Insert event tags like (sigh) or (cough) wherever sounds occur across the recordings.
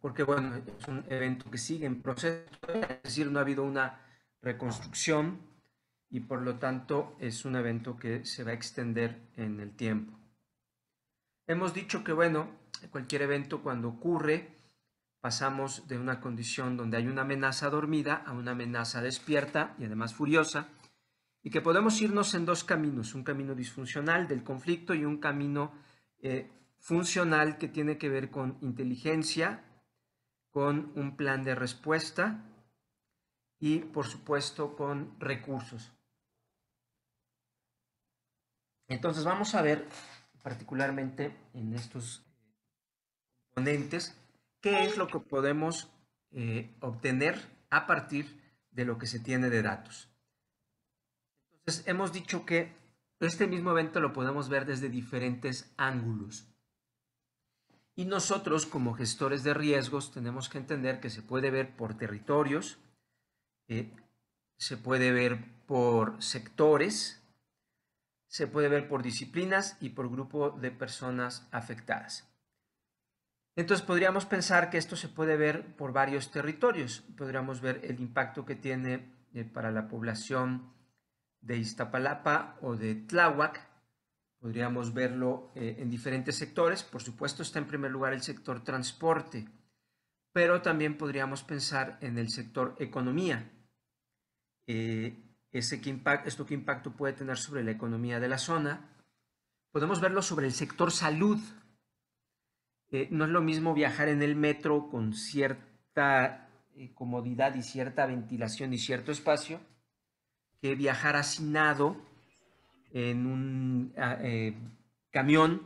porque bueno, es un evento que sigue en proceso, es decir, no ha habido una reconstrucción y por lo tanto es un evento que se va a extender en el tiempo. Hemos dicho que bueno, cualquier evento cuando ocurre pasamos de una condición donde hay una amenaza dormida a una amenaza despierta y además furiosa y que podemos irnos en dos caminos, un camino disfuncional del conflicto y un camino eh, funcional que tiene que ver con inteligencia, con un plan de respuesta y, por supuesto, con recursos. Entonces vamos a ver particularmente en estos componentes qué es lo que podemos eh, obtener a partir de lo que se tiene de datos. Entonces hemos dicho que este mismo evento lo podemos ver desde diferentes ángulos. Y nosotros como gestores de riesgos tenemos que entender que se puede ver por territorios, eh, se puede ver por sectores, se puede ver por disciplinas y por grupo de personas afectadas. Entonces podríamos pensar que esto se puede ver por varios territorios. Podríamos ver el impacto que tiene eh, para la población de Iztapalapa o de Tláhuac, Podríamos verlo eh, en diferentes sectores. Por supuesto está en primer lugar el sector transporte, pero también podríamos pensar en el sector economía. Eh, ese ¿Esto qué impacto puede tener sobre la economía de la zona? Podemos verlo sobre el sector salud. Eh, no es lo mismo viajar en el metro con cierta comodidad y cierta ventilación y cierto espacio que viajar hacinado en un ah, eh, camión.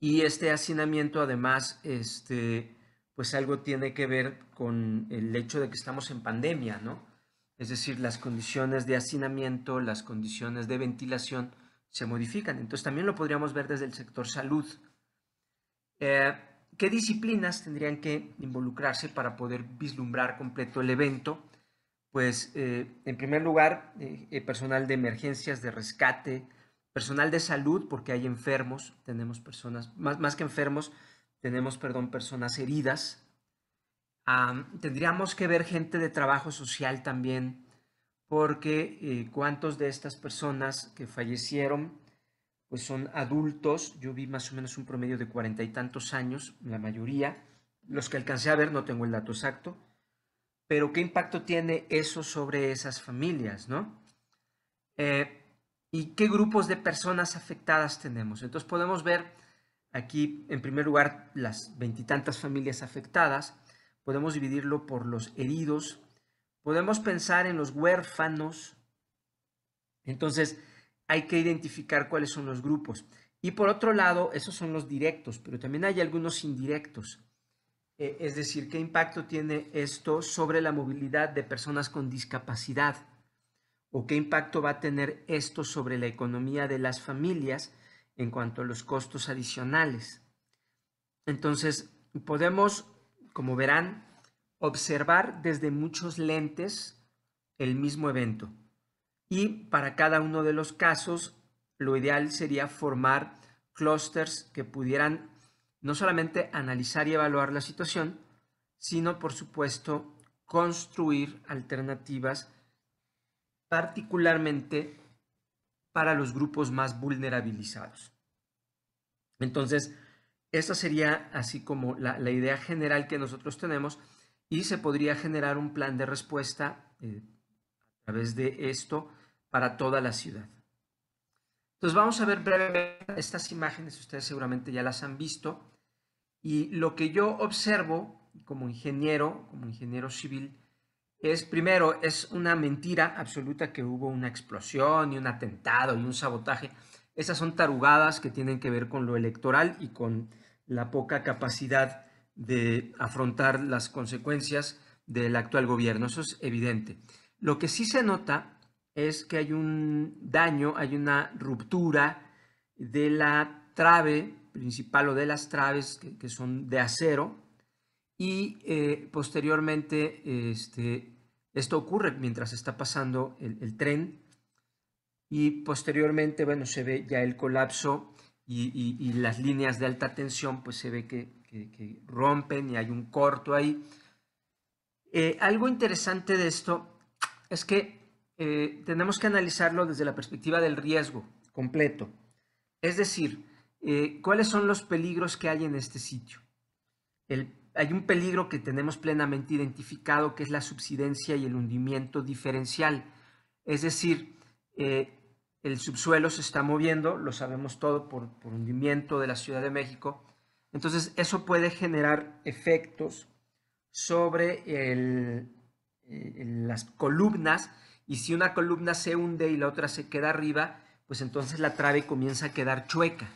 Y este hacinamiento además, este, pues algo tiene que ver con el hecho de que estamos en pandemia, ¿no? Es decir, las condiciones de hacinamiento, las condiciones de ventilación se modifican. Entonces también lo podríamos ver desde el sector salud. Eh, ¿Qué disciplinas tendrían que involucrarse para poder vislumbrar completo el evento? pues eh, en primer lugar, eh, eh, personal de emergencias, de rescate, personal de salud, porque hay enfermos, tenemos personas, más, que enfermos, tenemos, perdón, personas heridas. tendríamos que ver gente de trabajo social también, porque cuántos de estas personas que fallecieron, pues son adultos, yo vi más o menos un promedio de cuarenta y tantos años, la mayoría, los que alcancé a ver, no tengo el dato exacto, pero qué impacto tiene eso sobre esas familias, ¿no? Eh, ¿Y qué grupos de personas afectadas tenemos? Entonces podemos ver aquí, en primer lugar, las veintitantas familias afectadas, podemos dividirlo por los heridos, podemos pensar en los huérfanos, entonces hay que identificar cuáles son los grupos. Y por otro lado, esos son los directos, pero también hay algunos indirectos. Eh, es decir, qué impacto tiene esto sobre la movilidad de personas con discapacidad o qué impacto va a tener esto sobre la economía de las familias en cuanto a los costos adicionales. Entonces, podemos, como verán, observar desde muchos lentes el mismo evento. Y para cada uno de los casos, lo ideal sería formar clusters que pudieran no solamente analizar y evaluar la situación, sino por supuesto construir alternativas particularmente para los grupos más vulnerabilizados. Entonces, esta sería así como la, idea general que nosotros tenemos y se podría generar un plan de respuesta eh, a través de esto para toda la ciudad. Entonces vamos a ver brevemente estas imágenes, ustedes seguramente ya las han visto. Y lo que yo observo como ingeniero, como ingeniero civil, es primero, es una mentira absoluta que hubo una explosión y un atentado y un sabotaje. Esas son tarugadas que tienen que ver con lo electoral y con la poca capacidad de afrontar las consecuencias del actual gobierno. Eso es evidente. Lo que sí se nota es que hay un daño, hay una ruptura de la trave principal o de las traves que, son de acero y eh, posteriormente este, esto ocurre mientras está pasando el, tren y posteriormente, bueno, se ve ya el colapso y, las líneas de alta tensión, pues se ve que, rompen y hay un corto ahí. Eh, algo interesante de esto es que eh, tenemos que analizarlo desde la perspectiva del riesgo completo. Es decir, eh, ¿cuáles son los peligros que hay en este sitio? hay un peligro que tenemos plenamente identificado, que es la subsidencia y el hundimiento diferencial. Es decir, eh, el subsuelo se está moviendo, lo sabemos todo por, hundimiento de la Ciudad de México. Entonces, eso puede generar efectos sobre eh, las columnas y si una columna se hunde y la otra se queda arriba, pues entonces la trave comienza a quedar chueca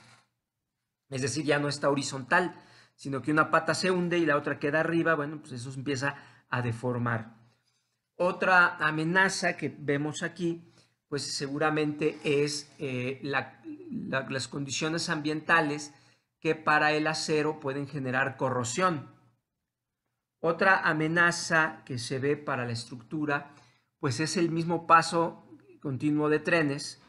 es decir, ya no está horizontal, sino que una pata se hunde y la otra queda arriba, bueno, pues eso empieza a deformar. Otra amenaza que vemos aquí, pues seguramente es eh, las condiciones ambientales que para el acero pueden generar corrosión. Otra amenaza que se ve para la estructura, pues es el mismo paso continuo de trenes,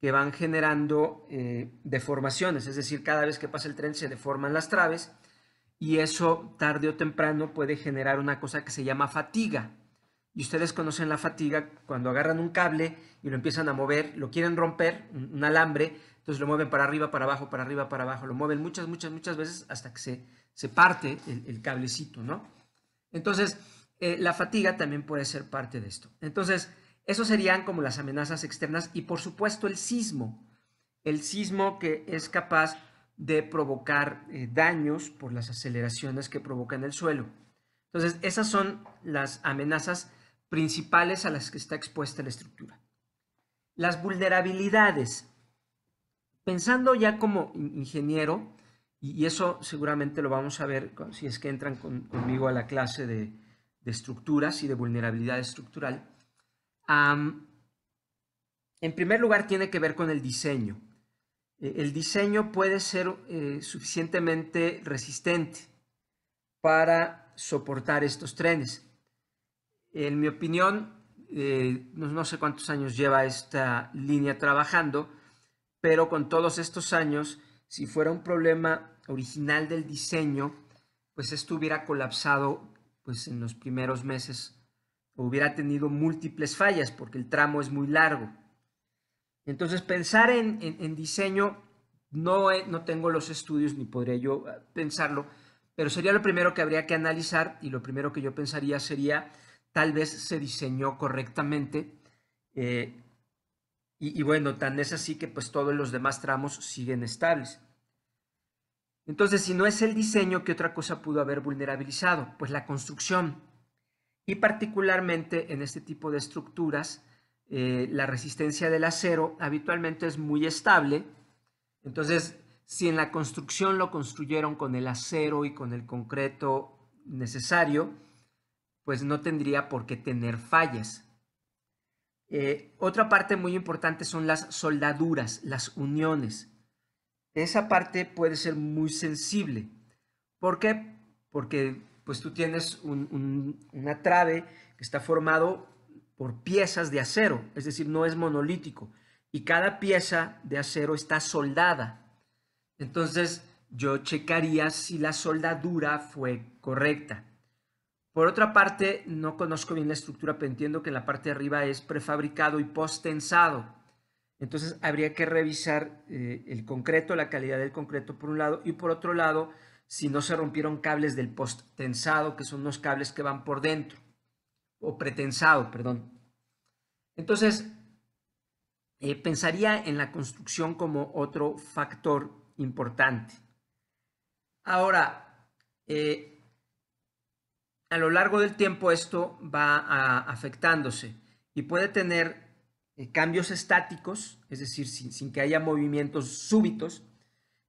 que van generando eh, deformaciones, es decir, cada vez que pasa el tren se deforman las traves y eso tarde o temprano puede generar una cosa que se llama fatiga. Y ustedes conocen la fatiga cuando agarran un cable y lo empiezan a mover, lo quieren romper, un, alambre, entonces lo mueven para arriba, para abajo, para arriba, para abajo, lo mueven muchas, muchas, muchas veces hasta que se, parte el, cablecito, ¿no? Entonces, eh, la fatiga también puede ser parte de esto. Entonces, esas serían como las amenazas externas y por supuesto el sismo, el sismo que es capaz de provocar eh, daños por las aceleraciones que provoca en el suelo. Entonces, esas son las amenazas principales a las que está expuesta la estructura. Las vulnerabilidades. Pensando ya como ingeniero, y eso seguramente lo vamos a ver si es que entran conmigo a la clase de estructuras y de vulnerabilidad estructural, en primer lugar, tiene que ver con el diseño. E, el diseño puede ser eh, suficientemente resistente para soportar estos trenes. En mi opinión, eh, no, sé cuántos años lleva esta línea trabajando, pero con todos estos años, si fuera un problema original del diseño, pues esto hubiera colapsado pues, en los primeros meses hubiera tenido múltiples fallas porque el tramo es muy largo. Entonces, pensar en, diseño, no, eh, no tengo los estudios ni podría yo eh, pensarlo, pero sería lo primero que habría que analizar y lo primero que yo pensaría sería, tal vez se diseñó correctamente. Eh, y, bueno, tan es así que pues todos los demás tramos siguen estables. Entonces, si no es el diseño, ¿qué otra cosa pudo haber vulnerabilizado? Pues la construcción y particularmente en este tipo de estructuras, eh, la resistencia del acero habitualmente es muy estable. Entonces, si en la construcción lo construyeron con el acero y con el concreto necesario, pues no tendría por qué tener fallas. Eh, otra parte muy importante son las soldaduras, las uniones. Esa parte puede ser muy sensible. ¿Por qué? Porque pues tú tienes una trave que está formado por piezas de acero, es decir, no es monolítico. Y cada pieza de acero está soldada. Entonces yo checaría si la soldadura fue correcta. Por otra parte, no conozco bien la estructura, pero entiendo que la parte de arriba es prefabricado y postensado. Entonces habría que revisar eh, el concreto, la calidad del concreto por un lado, y por otro lado, si no se rompieron cables del post tensado, que son los cables que van por dentro, o pretensado, perdón. Entonces, eh, pensaría en la construcción como otro factor importante. Ahora, eh, a lo largo del tiempo esto va afectándose y puede tener eh, cambios estáticos, es decir, sin que haya movimientos súbitos,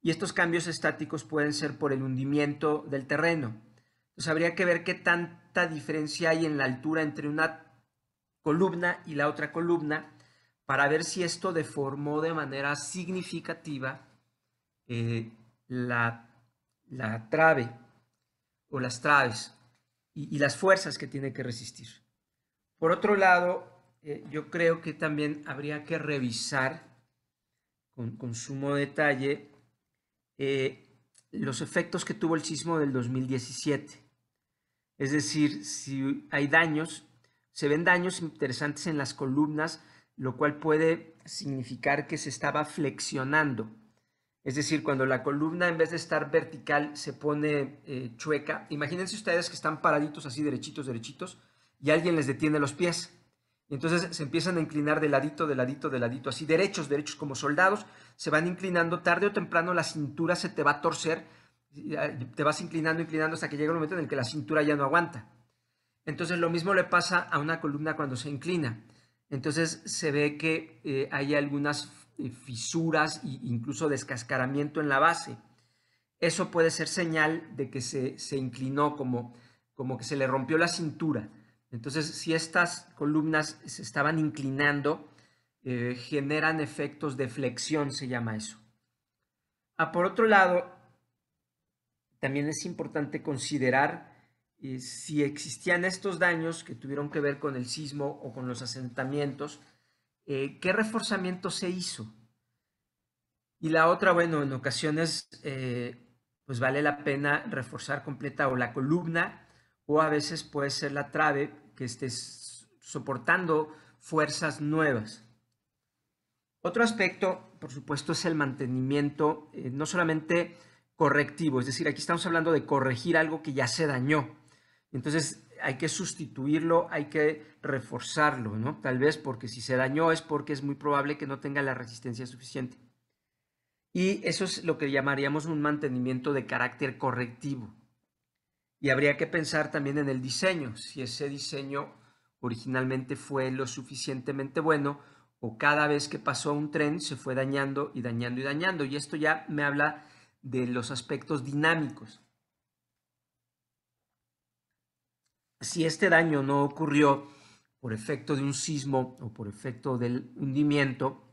y estos cambios estáticos pueden ser por el hundimiento del terreno. Entonces habría que ver qué tanta diferencia hay en la altura entre una columna y la otra columna para ver si esto deformó de manera significativa eh, la, la, trave o las traves y, las fuerzas que tiene que resistir. Por otro lado, eh, yo creo que también habría que revisar con sumo detalle eh, los efectos que tuvo el sismo del 2017. Es decir, si hay daños, se ven daños interesantes en las columnas, lo cual puede significar que se estaba flexionando. Es decir, cuando la columna en vez de estar vertical se pone eh, chueca, imagínense ustedes que están paraditos así derechitos, derechitos, y alguien les detiene los pies entonces se empiezan a inclinar de ladito, de ladito, de ladito, así derechos, derechos como soldados, se van inclinando, tarde o temprano la cintura se te va a torcer, ah, te vas inclinando, inclinando hasta que llega el momento en el que la cintura ya no aguanta. Entonces lo mismo le pasa a una columna cuando se inclina. Entonces se ve que eh, hay algunas eh, fisuras e incluso descascaramiento en la base. Eso puede ser señal de que se, se inclinó como, como que se le rompió la cintura. Entonces, si estas columnas se estaban inclinando, eh, generan efectos de flexión, se llama eso. Ah, por otro lado, también es importante considerar eh, si existían estos daños que tuvieron que ver con el sismo o con los asentamientos, eh, qué reforzamiento se hizo. Y la otra, bueno, en ocasiones pues vale la pena reforzar completa o la columna o a veces puede ser la trave que estés soportando fuerzas nuevas. Otro aspecto, por supuesto, es el mantenimiento, eh, no solamente correctivo, es decir, aquí estamos hablando de corregir algo que ya se dañó. Entonces hay que sustituirlo, hay que reforzarlo, ¿no? Tal vez porque si se dañó es porque es muy probable que no tenga la resistencia suficiente. Y eso es lo que llamaríamos un mantenimiento de carácter correctivo. Y habría que pensar también en el diseño, si ese diseño originalmente fue lo suficientemente bueno o cada vez que pasó un tren se fue dañando y dañando y dañando. Y esto ya me habla de los aspectos dinámicos. Si este daño no ocurrió por efecto de un sismo o por efecto del hundimiento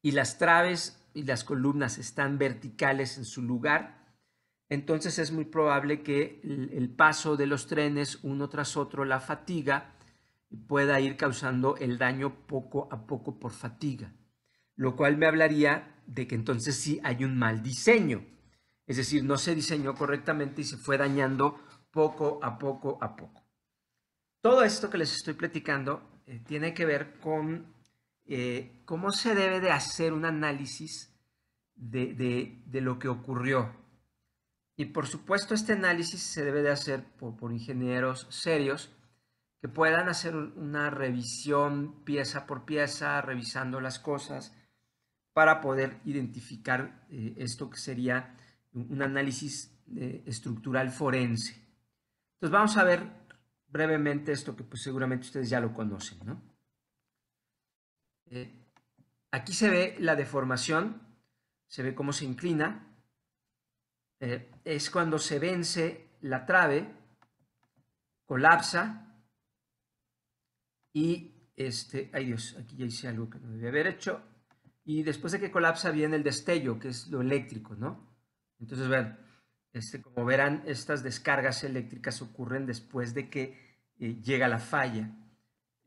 y las traves y las columnas están verticales en su lugar, entonces es muy probable que el, paso de los trenes uno tras otro, la fatiga, pueda ir causando el daño poco a poco por fatiga, lo cual me hablaría de que entonces sí hay un mal diseño, es decir, no se diseñó correctamente y se fue dañando poco a poco a poco. Todo esto que les estoy platicando eh, tiene que ver con eh, cómo se debe de hacer un análisis de lo que ocurrió, y por supuesto este análisis se debe de hacer por, ingenieros serios que puedan hacer una revisión pieza por pieza, revisando las cosas para poder identificar eh, esto que sería un análisis eh, estructural forense. Entonces vamos a ver brevemente esto que pues, seguramente ustedes ya lo conocen. Eh, aquí se ve la deformación, se ve cómo se inclina es cuando se vence la trave, colapsa y este, ay Dios, aquí ya hice algo que no debía haber hecho. Y después de que colapsa viene el destello, que es lo eléctrico, ¿no? Entonces, ven este, como verán, estas descargas eléctricas ocurren después de que eh, llega la falla.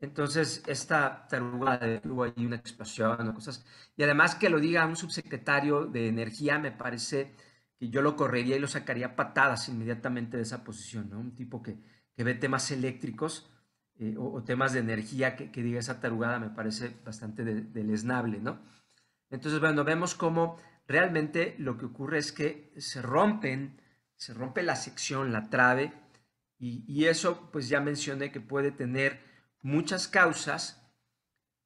Entonces, esta taruga de hubo ahí una explosión o cosas. Y además que lo diga un subsecretario de Energía me parece que yo lo correría y lo sacaría patadas inmediatamente de esa posición, ¿no? Un tipo que, ve temas eléctricos eh, o, temas de energía que, diga esa tarugada me parece bastante deleznable, ¿no? Entonces, bueno, vemos cómo realmente lo que ocurre es que se rompen, se rompe la sección, la trave, y, eso pues ya mencioné que puede tener muchas causas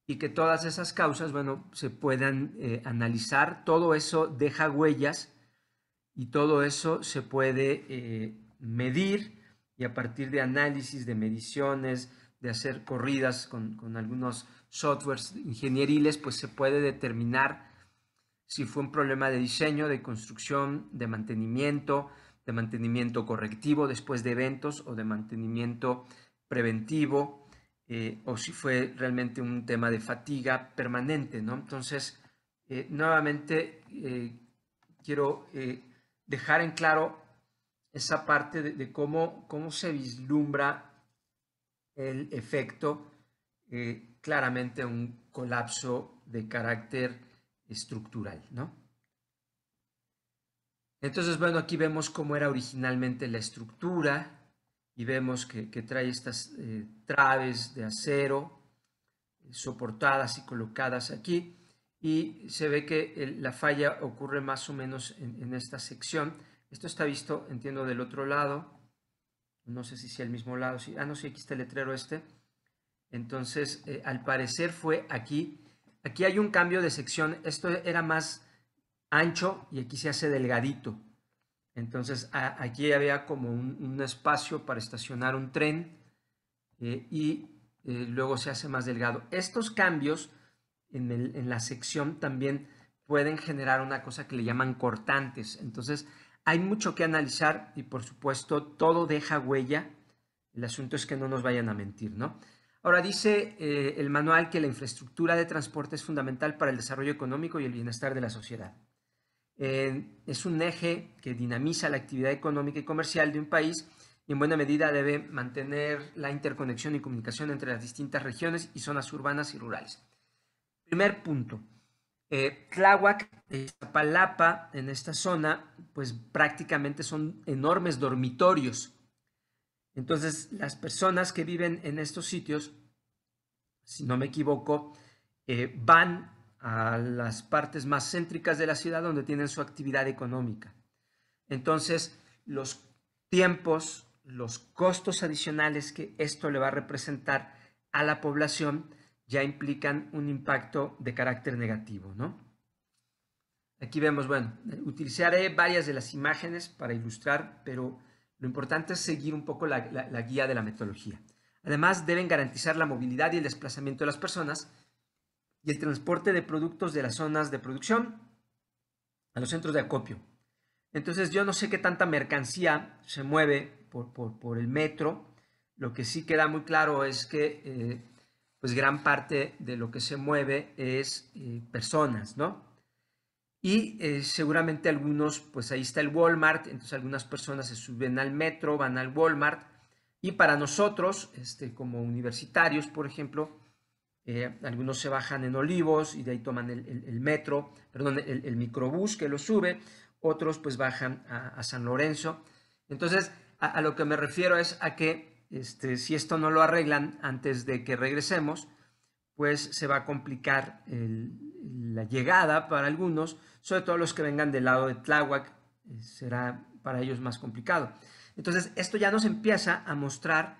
y que todas esas causas, bueno, se puedan eh, analizar, todo eso deja huellas y todo eso se puede eh, medir y a partir de análisis, de mediciones, de hacer corridas con, algunos softwares ingenieriles, pues se puede determinar si fue un problema de diseño, de construcción, de mantenimiento, de mantenimiento correctivo después de eventos o de mantenimiento preventivo, eh, o si fue realmente un tema de fatiga permanente, ¿no? Entonces, eh, nuevamente quiero dejar en claro esa parte de, cómo, cómo, se vislumbra el efecto eh, claramente un colapso de carácter estructural, ¿no? Entonces, bueno, aquí vemos cómo era originalmente la estructura y vemos que, trae estas eh, traves de acero eh, soportadas y colocadas aquí y se ve que eh, la falla ocurre más o menos en, esta sección. Esto está visto, entiendo, del otro lado. No sé si es el mismo lado. ah, no, sí, aquí está el letrero este. Entonces, eh, al parecer fue aquí. Aquí hay un cambio de sección. Esto era más ancho y aquí se hace delgadito. Entonces, aquí había como un, espacio para estacionar un tren eh, y luego se hace más delgado. Estos cambios en, la sección también pueden generar una cosa que le llaman cortantes. Entonces, hay mucho que analizar y por supuesto todo deja huella. El asunto es que no nos vayan a mentir, ¿no? Ahora dice eh, el manual que la infraestructura de transporte es fundamental para el desarrollo económico y el bienestar de la sociedad. es un eje que dinamiza la actividad económica y comercial de un país y en buena medida debe mantener la interconexión y comunicación entre las distintas regiones y zonas urbanas y rurales. Primer punto. Eh, Tláhuac, eh, Zapalapa en esta zona, pues prácticamente son enormes dormitorios. Entonces, las personas que viven en estos sitios, si no me equivoco, eh, van a las partes más céntricas de la ciudad donde tienen su actividad económica. Entonces, los tiempos, los costos adicionales que esto le va a representar a la población, ya implican un impacto de carácter negativo, ¿no? Aquí vemos, bueno, utilizaré varias de las imágenes para ilustrar, pero lo importante es seguir un poco la, guía de la metodología. Además, deben garantizar la movilidad y el desplazamiento de las personas y el transporte de productos de las zonas de producción a los centros de acopio. Entonces, yo no sé qué tanta mercancía se mueve por, el metro. Lo que sí queda muy claro es que eh, pues gran parte de lo que se mueve es eh, personas, ¿no? Y eh, seguramente algunos, pues ahí está el Walmart, entonces algunas personas se suben al metro, van al Walmart, y para nosotros, este, como universitarios, por ejemplo, eh, algunos se bajan en Olivos y de ahí toman el, metro, perdón, el, microbús que lo sube, otros pues bajan a, San Lorenzo. Entonces, a, lo que me refiero es a que este, si esto no lo arreglan antes de que regresemos, pues se va a complicar la llegada para algunos, sobre todo los que vengan del lado de Tláhuac, eh, será para ellos más complicado. Entonces, esto ya nos empieza a mostrar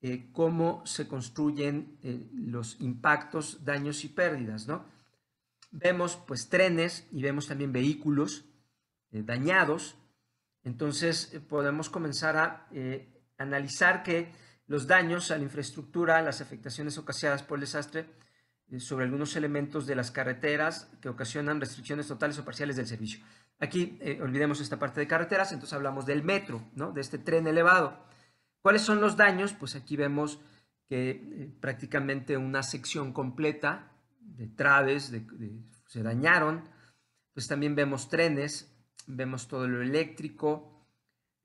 eh, cómo se construyen eh, los impactos, daños y pérdidas, ¿no? Vemos pues trenes y vemos también vehículos dañados, entonces podemos comenzar a analizar que los daños a la infraestructura, las afectaciones ocasionadas por el desastre eh, sobre algunos elementos de las carreteras que ocasionan restricciones totales o parciales del servicio. Aquí eh, olvidemos esta parte de carreteras, entonces hablamos del metro, de este tren elevado. ¿Cuáles son los daños? Pues aquí vemos que eh, prácticamente una sección completa de traves se dañaron. Pues también vemos trenes, vemos todo lo eléctrico,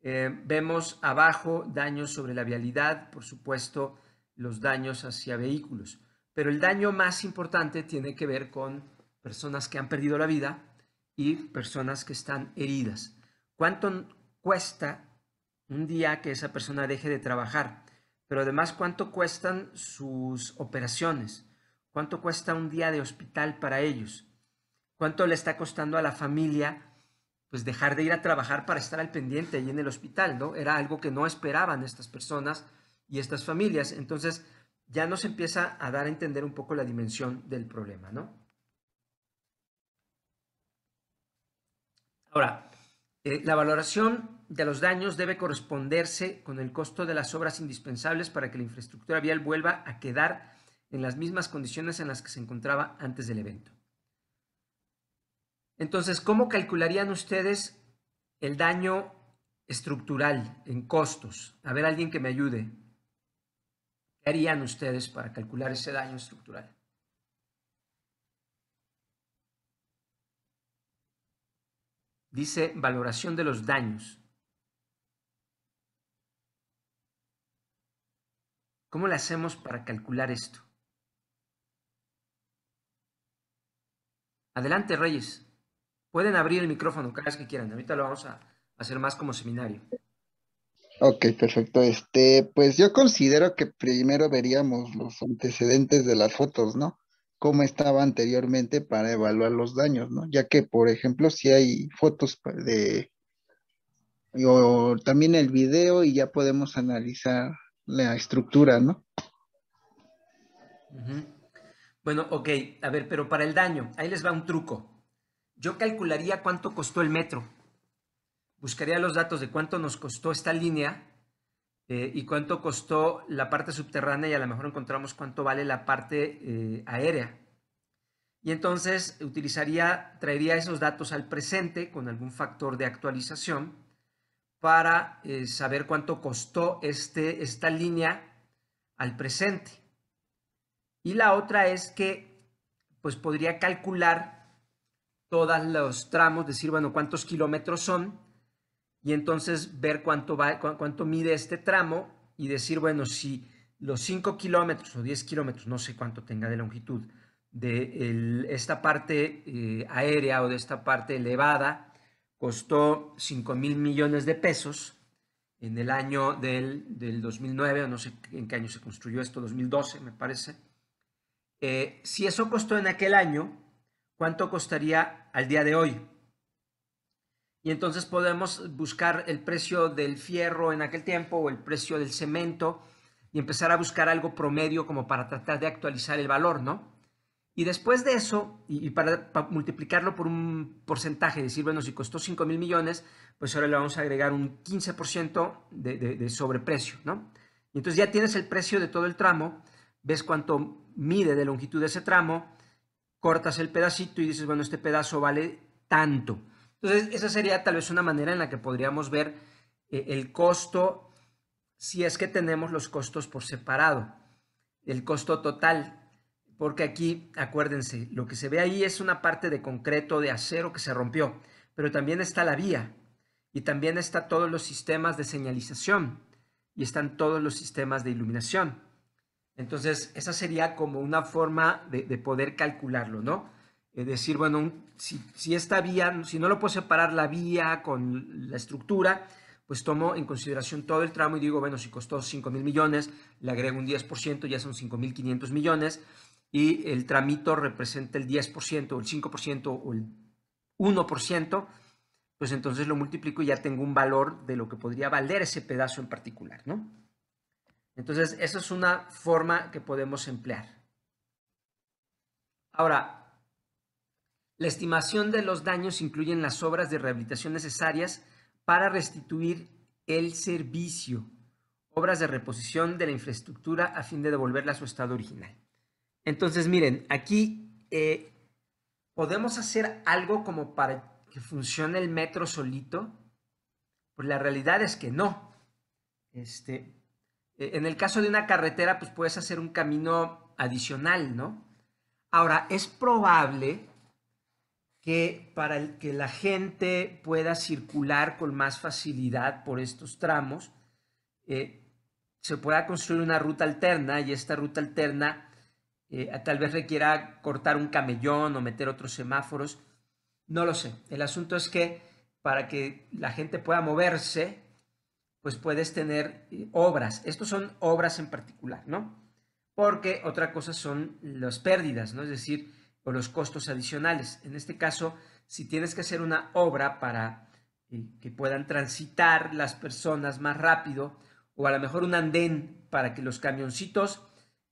eh, vemos abajo daños sobre la vialidad, por supuesto, los daños hacia vehículos. Pero el daño más importante tiene que ver con personas que han perdido la vida y personas que están heridas. ¿Cuánto cuesta un día que esa persona deje de trabajar? Pero además, ¿cuánto cuestan sus operaciones? ¿Cuánto cuesta un día de hospital para ellos? ¿Cuánto le está costando a la familia pues dejar de ir a trabajar para estar al pendiente ahí en el hospital, ¿no? Era algo que no esperaban estas personas y estas familias. Entonces ya nos empieza a dar a entender un poco la dimensión del problema, ¿no? Ahora, eh, la valoración de los daños debe corresponderse con el costo de las obras indispensables para que la infraestructura vial vuelva a quedar en las mismas condiciones en las que se encontraba antes del evento. Entonces, ¿cómo calcularían ustedes el daño estructural en costos? A ver, alguien que me ayude. ¿Qué harían ustedes para calcular ese daño estructural? Dice valoración de los daños. ¿Cómo le hacemos para calcular esto? Adelante, Reyes. Pueden abrir el micrófono cada vez que quieran. Ahorita lo vamos a hacer más como seminario. Ok, perfecto. Este, pues yo considero que primero veríamos los antecedentes de las fotos, ¿no? Cómo estaba anteriormente para evaluar los daños, ¿no? Ya que, por ejemplo, si hay fotos de o también el video y ya podemos analizar la estructura, ¿no? Bueno, ok, a ver, pero para el daño, ahí les va un truco. Yo calcularía cuánto costó el metro. Buscaría los datos de cuánto nos costó esta línea eh, y cuánto costó la parte subterránea y a lo mejor encontramos cuánto vale la parte eh, aérea. Y entonces utilizaría, traería esos datos al presente con algún factor de actualización para eh, saber cuánto costó este, esta línea al presente. Y la otra es que pues podría calcular todos los tramos, decir, bueno, cuántos kilómetros son, y entonces ver cuánto, va, cuánto mide este tramo y decir, bueno, si los 5 kilómetros o 10 kilómetros, no sé cuánto tenga de longitud, de esta parte eh, aérea o de esta parte elevada, costó 5 mil millones de pesos en el año del, del 2009, o no sé en qué año se construyó esto, 2012 me parece. Eh, si eso costó en aquel año, ¿Cuánto costaría al día de hoy? Y entonces podemos buscar el precio del fierro en aquel tiempo o el precio del cemento y empezar a buscar algo promedio como para tratar de actualizar el valor, ¿no? Y después de eso, y, para, multiplicarlo por un porcentaje, decir, bueno, si costó 5 mil millones, pues ahora le vamos a agregar un 15% de, de sobreprecio, ¿no? Y entonces ya tienes el precio de todo el tramo, ves cuánto mide de longitud ese tramo, cortas el pedacito y dices, bueno, este pedazo vale tanto. Entonces, esa sería tal vez una manera en la que podríamos ver eh, el costo, si es que tenemos los costos por separado, el costo total, porque aquí, acuérdense, lo que se ve ahí es una parte de concreto, de acero que se rompió, pero también está la vía y también está todos los sistemas de señalización y están todos los sistemas de iluminación. Entonces, esa sería como una forma de, poder calcularlo, ¿no? Es eh, decir, bueno, si, esta vía, si no lo puedo separar la vía con la estructura, pues tomo en consideración todo el tramo y digo, bueno, si costó 5 mil millones, le agrego un 10%, ya son 5.500 millones, y el tramito representa el 10%, o el 5%, o el 1%, pues entonces lo multiplico y ya tengo un valor de lo que podría valer ese pedazo en particular, ¿no? Entonces, eso es una forma que podemos emplear. Ahora, la estimación de los daños incluyen las obras de rehabilitación necesarias para restituir el servicio, obras de reposición de la infraestructura a fin de devolverla a su estado original. Entonces, miren, aquí eh, podemos hacer algo como para que funcione el metro solito. Pues la realidad es que no. Este, eh, en el caso de una carretera, pues puedes hacer un camino adicional, ¿no? Ahora, es probable que para que la gente pueda circular con más facilidad por estos tramos, eh, se pueda construir una ruta alterna y esta ruta alterna eh, tal vez requiera cortar un camellón o meter otros semáforos. No lo sé. El asunto es que para que la gente pueda moverse, pues puedes tener eh, obras. Estos son obras en particular, ¿no? Porque otra cosa son las pérdidas, ¿no? Es decir, o los costos adicionales. En este caso, si tienes que hacer una obra para eh, que puedan transitar las personas más rápido, o a lo mejor un andén para que los camioncitos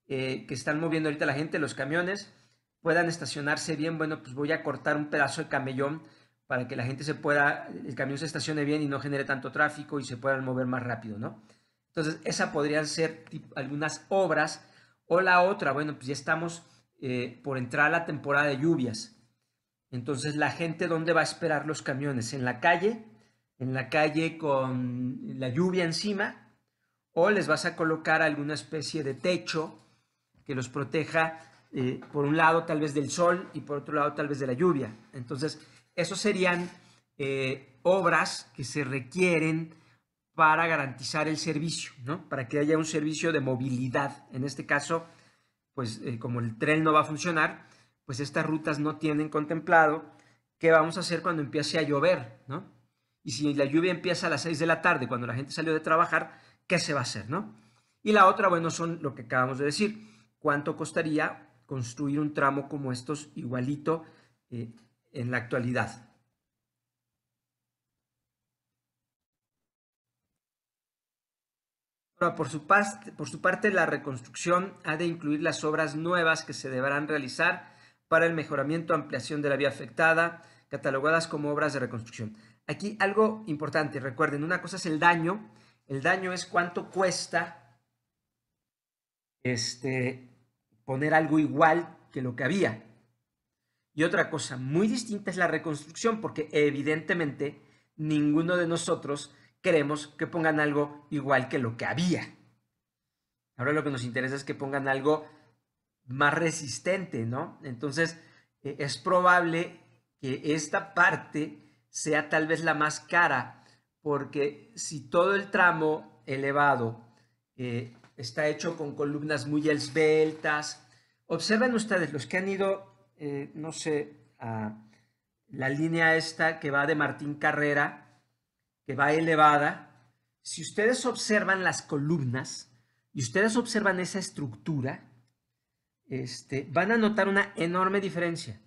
eh, que están moviendo ahorita la gente, los camiones, puedan estacionarse bien, bueno, pues voy a cortar un pedazo de camellón para que la gente se pueda, el camión se estacione bien y no genere tanto tráfico y se puedan mover más rápido, ¿no? Entonces, esas podrían ser algunas obras. O la otra, bueno, pues ya estamos eh, por entrar a la temporada de lluvias. Entonces, la gente, ¿dónde va a esperar los camiones? ¿En la calle? ¿En la calle con la lluvia encima? ¿O les vas a colocar alguna especie de techo que los proteja, eh, por un lado, tal vez del sol y por otro lado, tal vez de la lluvia? Entonces, esas serían eh, obras que se requieren para garantizar el servicio, ¿no? Para que haya un servicio de movilidad. En este caso, pues eh, como el tren no va a funcionar, pues estas rutas no tienen contemplado qué vamos a hacer cuando empiece a llover, ¿no? Y si la lluvia empieza a las 6 de la tarde, cuando la gente salió de trabajar, ¿qué se va a hacer, no? Y la otra, bueno, son lo que acabamos de decir. ¿Cuánto costaría construir un tramo como estos igualito eh, en la actualidad. por su, parte, la reconstrucción ha de incluir las obras nuevas que se deberán realizar para el mejoramiento, ampliación de la vía afectada, catalogadas como obras de reconstrucción. Aquí algo importante, recuerden, una cosa es el daño, el daño es cuánto cuesta este, poner algo igual que lo que había. Y otra cosa muy distinta es la reconstrucción, porque evidentemente ninguno de nosotros queremos que pongan algo igual que lo que había. Ahora lo que nos interesa es que pongan algo más resistente, ¿no? Entonces, eh, es probable que esta parte sea tal vez la más cara, porque si todo el tramo elevado eh, está hecho con columnas muy esbeltas, observen ustedes los que han ido eh, no sé, a la línea esta que va de Martín Carrera, que va elevada, si ustedes observan las columnas y ustedes observan esa estructura, este, van a notar una enorme diferencia.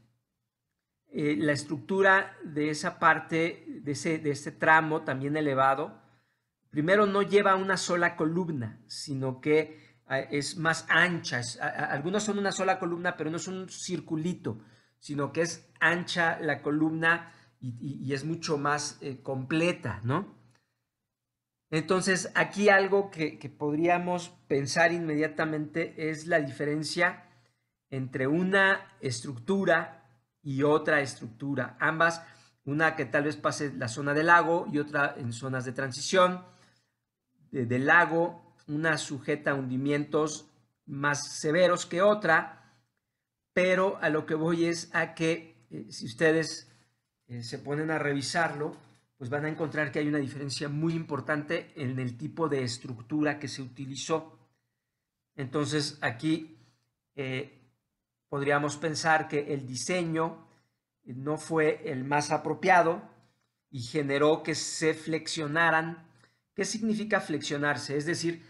Eh, la estructura de esa parte, de ese este tramo también elevado, primero no lleva una sola columna, sino que es más ancha. algunos son una sola columna, pero no es un circulito, sino que es ancha la columna y, es mucho más eh, completa, ¿no? Entonces, aquí algo que, podríamos pensar inmediatamente es la diferencia entre una estructura y otra estructura. Ambas, una que tal vez pase la zona del lago y otra en zonas de transición, del lago una sujeta a hundimientos más severos que otra, pero a lo que voy es a que eh, si ustedes eh, se ponen a revisarlo, pues van a encontrar que hay una diferencia muy importante en el tipo de estructura que se utilizó. Entonces aquí eh, podríamos pensar que el diseño no fue el más apropiado y generó que se flexionaran. ¿Qué significa flexionarse? Es decir,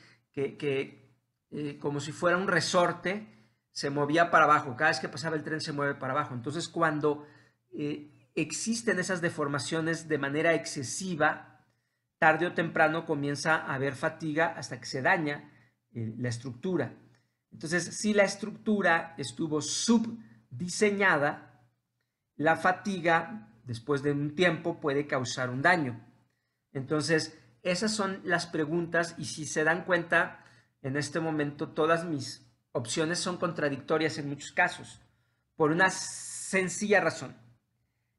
que, eh, como si fuera un resorte, se movía para abajo. Cada vez que pasaba el tren se mueve para abajo. Entonces, cuando eh, existen esas deformaciones de manera excesiva, tarde o temprano comienza a haber fatiga hasta que se daña eh, la estructura. Entonces, si la estructura estuvo subdiseñada, la fatiga, después de un tiempo, puede causar un daño. Entonces, esas son las preguntas y si se dan cuenta, en este momento todas mis opciones son contradictorias en muchos casos, por una sencilla razón.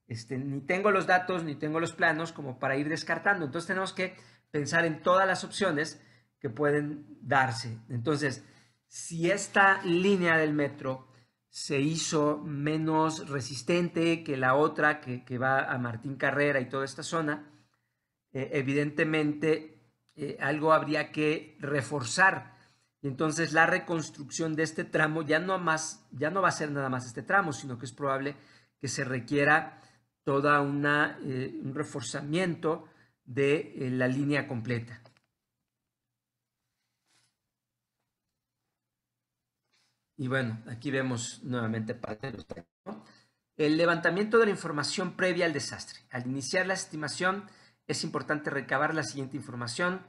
Este, ni tengo los datos, ni tengo los planos como para ir descartando. Entonces tenemos que pensar en todas las opciones que pueden darse. Entonces, si esta línea del metro se hizo menos resistente que la otra que, que, va a Martín Carrera y toda esta zona, eh, evidentemente eh, algo habría que reforzar. Y entonces la reconstrucción de este tramo ya no, más, ya no va a ser nada más este tramo, sino que es probable que se requiera todo una eh, un reforzamiento de la línea completa. Y bueno, aquí vemos nuevamente parte de los El levantamiento de la información previa al desastre. Al iniciar la estimación, es importante recabar la siguiente información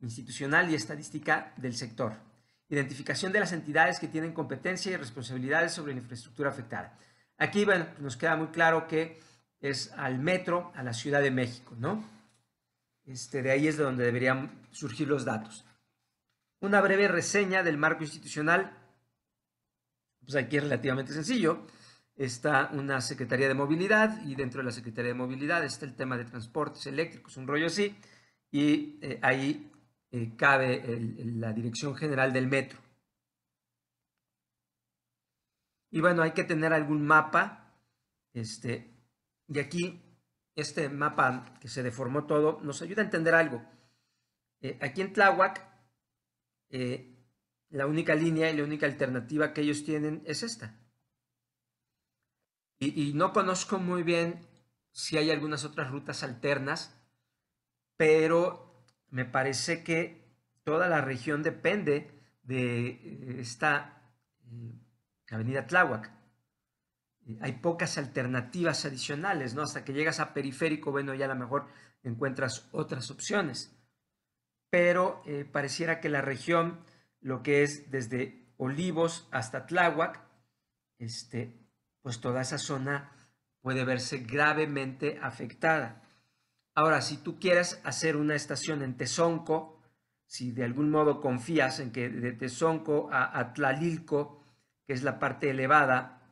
institucional y estadística del sector. Identificación de las entidades que tienen competencia y responsabilidades sobre la infraestructura afectada. Aquí pues nos queda muy claro que es al metro, a la Ciudad de México, ¿no? Este, de ahí es de donde deberían surgir los datos. Una breve reseña del marco institucional, pues aquí es relativamente sencillo está una Secretaría de Movilidad y dentro de la Secretaría de Movilidad está el tema de transportes eléctricos, un rollo así, y eh, ahí eh, cabe la Dirección General del Metro. Y bueno, hay que tener algún mapa, este, y aquí este mapa que se deformó todo nos ayuda a entender algo. Eh, aquí en Tláhuac, la única línea y la única alternativa que ellos tienen es esta, y, no conozco muy bien si hay algunas otras rutas alternas, pero me parece que toda la región depende de esta eh, avenida Tláhuac. Eh, hay pocas alternativas adicionales, ¿no? Hasta que llegas a periférico, bueno, ya a lo mejor encuentras otras opciones. Pero eh, pareciera que la región, lo que es desde Olivos hasta Tláhuac, este, pues toda esa zona puede verse gravemente afectada. Ahora, si tú quieres hacer una estación en Tezonco, si de algún modo confías en que de Tezonco a, Atlalilco, que es la parte elevada,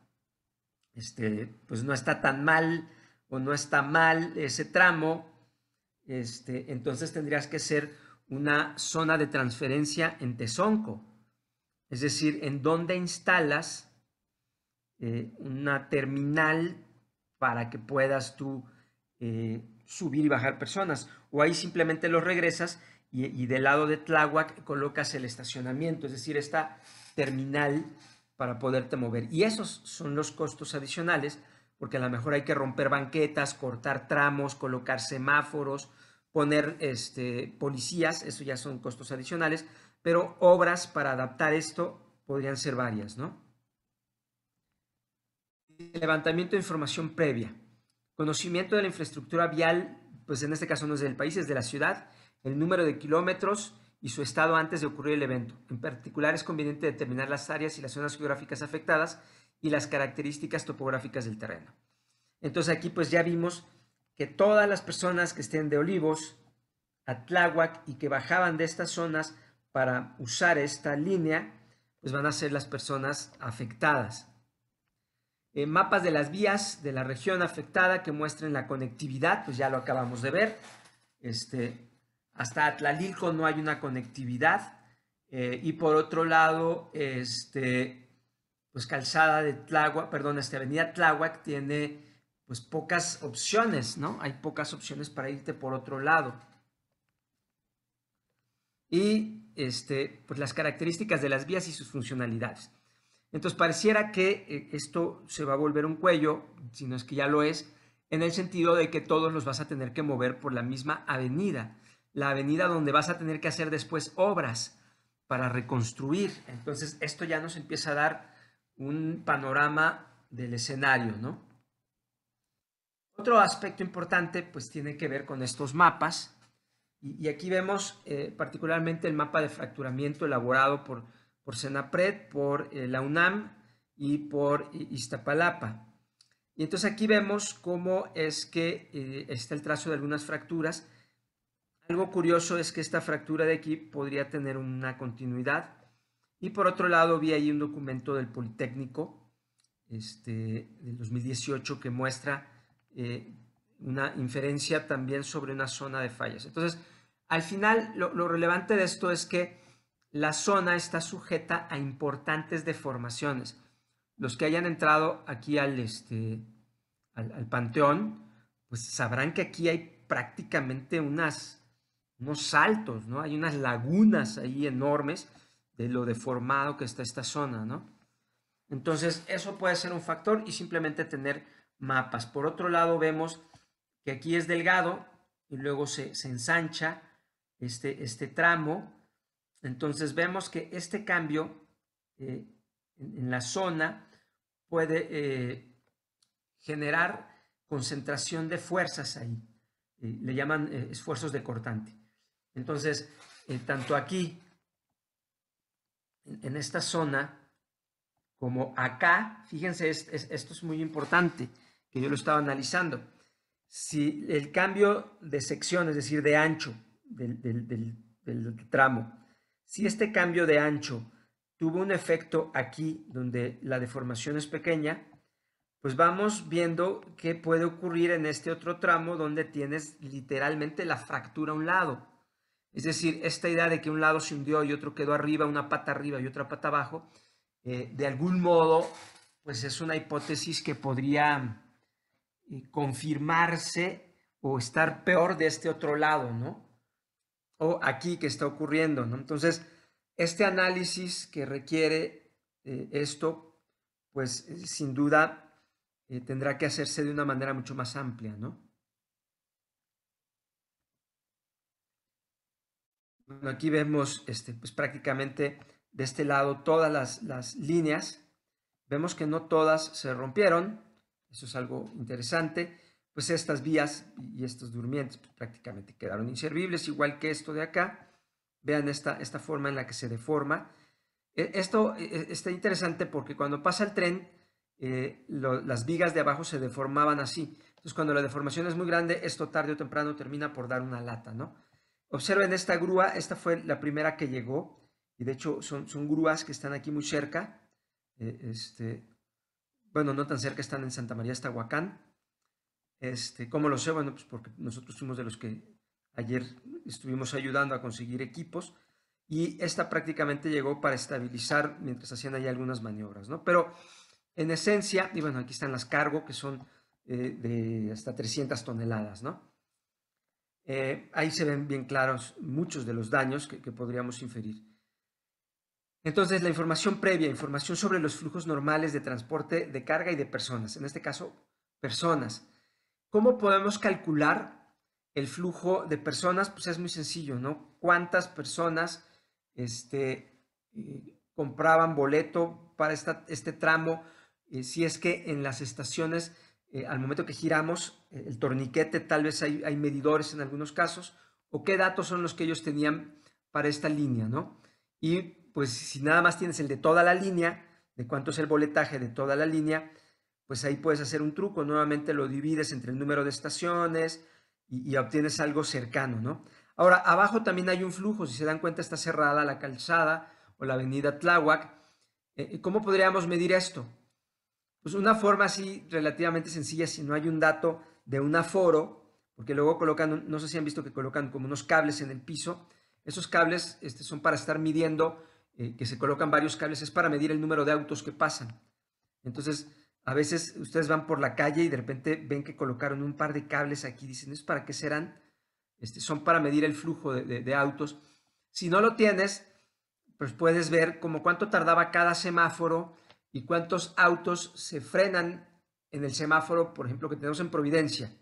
este, pues no está tan mal o no está mal ese tramo, este, entonces tendrías que ser una zona de transferencia en Tezonco, es decir, en donde instalas eh, una terminal para que puedas tú eh, subir y bajar personas. O ahí simplemente los regresas y, del lado de Tláhuac colocas el estacionamiento, es decir, esta terminal para poderte mover. Y esos son los costos adicionales, porque a lo mejor hay que romper banquetas, cortar tramos, colocar semáforos, poner este, policías, eso ya son costos adicionales, pero obras para adaptar esto podrían ser varias, ¿no? levantamiento de información previa, conocimiento de la infraestructura vial, pues en este caso no es del país, es de la ciudad, el número de kilómetros y su estado antes de ocurrir el evento. En particular es conveniente determinar las áreas y las zonas geográficas afectadas y las características topográficas del terreno. Entonces aquí pues ya vimos que todas las personas que estén de Olivos a y que bajaban de estas zonas para usar esta línea, pues van a ser las personas afectadas. Eh, mapas de las vías de la región afectada que muestren la conectividad, pues ya lo acabamos de ver. Este, hasta Atlalilco no hay una conectividad. Eh, y por otro lado, este, pues calzada de Tláhuac, perdón, esta avenida Tláhuac tiene pues pocas opciones, ¿no? Hay pocas opciones para irte por otro lado. Y este, pues las características de las vías y sus funcionalidades. Entonces pareciera que eh, esto se va a volver un cuello, si no es que ya lo es, en el sentido de que todos los vas a tener que mover por la misma avenida, la avenida donde vas a tener que hacer después obras para reconstruir. Entonces esto ya nos empieza a dar un panorama del escenario, ¿no? Otro aspecto importante pues tiene que ver con estos mapas y, aquí vemos eh, particularmente el mapa de fracturamiento elaborado por por Senapred, por eh, la UNAM y por eh, Iztapalapa. Y entonces aquí vemos cómo es que eh, está el trazo de algunas fracturas. Algo curioso es que esta fractura de aquí podría tener una continuidad. Y por otro lado vi ahí un documento del Politécnico este, del 2018 que muestra una inferencia también sobre una zona de fallas. Entonces, al final lo relevante de esto es que la zona está sujeta a importantes deformaciones. Los que hayan entrado aquí al, este, al, panteón, pues sabrán que aquí hay prácticamente unas, unos saltos, ¿no? Hay unas lagunas ahí enormes de lo deformado que está esta zona, ¿no? Entonces, eso puede ser un factor y simplemente tener mapas. Por otro lado, vemos que aquí es delgado y luego se, ensancha este, este tramo entonces vemos que este cambio eh, en la zona puede eh, generar concentración de fuerzas ahí. Eh, le llaman esfuerzos de cortante. Entonces, tanto aquí, en, esta zona, como acá, fíjense, esto es muy importante, que yo lo estaba analizando. Si el cambio de sección, es decir, de ancho del tramo, si este cambio de ancho tuvo un efecto aquí donde la deformación es pequeña, pues vamos viendo qué puede ocurrir en este otro tramo donde tienes literalmente la fractura a un lado. Es decir, esta idea de que un lado se hundió y otro quedó arriba, una pata arriba y otra pata abajo, eh, de algún modo, pues es una hipótesis que podría eh, confirmarse o estar peor de este otro lado, ¿no? o aquí que está ocurriendo. Entonces, este análisis que requiere eh, esto, pues eh, sin duda eh, tendrá que hacerse de una manera mucho más amplia, ¿no? aquí vemos este, pues, prácticamente de este lado todas las, las líneas. Vemos que no todas se rompieron, eso es algo interesante pues estas vías y estos durmientes pues, prácticamente quedaron inservibles, igual que esto de acá. Vean esta, esta forma en la que se deforma. E, esto e, e, está interesante porque cuando pasa el tren, eh, las vigas de abajo se deformaban así. Entonces, cuando la deformación es muy grande, esto tarde o temprano termina por dar una lata, ¿no? Observen esta grúa, esta fue la primera que llegó, y de hecho son, son grúas que están aquí muy cerca. Eh, este, bueno, no tan cerca, están en Santa María, Estahuacán. Este, ¿Cómo lo sé? Bueno, pues porque nosotros fuimos de los que ayer estuvimos ayudando a conseguir equipos y esta prácticamente llegó para estabilizar mientras hacían ahí algunas maniobras, ¿no? Pero en esencia, y bueno, aquí están las cargo que son eh, de hasta 300 toneladas, ¿no? Eh, ahí se ven bien claros muchos de los daños que podríamos inferir. Entonces, la información previa, información sobre los flujos normales de transporte de carga y de personas, en este caso, personas. ¿Cómo podemos calcular el flujo de personas? Pues es muy sencillo, ¿no? ¿Cuántas personas este, eh, compraban boleto para esta, este tramo? Eh, si es que en las estaciones, eh, al momento que giramos el torniquete, tal vez hay, hay, medidores en algunos casos, o qué datos son los que ellos tenían para esta línea, ¿no? Y pues si nada más tienes el de toda la línea, de cuánto es el boletaje de toda la línea, pues ahí puedes hacer un truco, nuevamente lo divides entre el número de estaciones y, obtienes algo cercano, ¿no? Ahora, abajo también hay un flujo, si se dan cuenta está cerrada la calzada o la avenida Tláhuac. Eh, eh, ¿Cómo podríamos medir esto? Pues una forma así relativamente sencilla, si no hay un dato de un aforo, porque luego colocan, no sé si han visto que colocan como unos cables en el piso, esos cables este, son para estar midiendo, eh, que se colocan varios cables, es para medir el número de autos que pasan. Entonces, a veces ustedes van por la calle y de repente ven que colocaron un par de cables aquí, dicen, ¿es para qué serán? Este, son para medir el flujo de, autos. Si no lo tienes, pues puedes ver como cuánto tardaba cada semáforo y cuántos autos se frenan en el semáforo, por ejemplo, que tenemos en Providencia.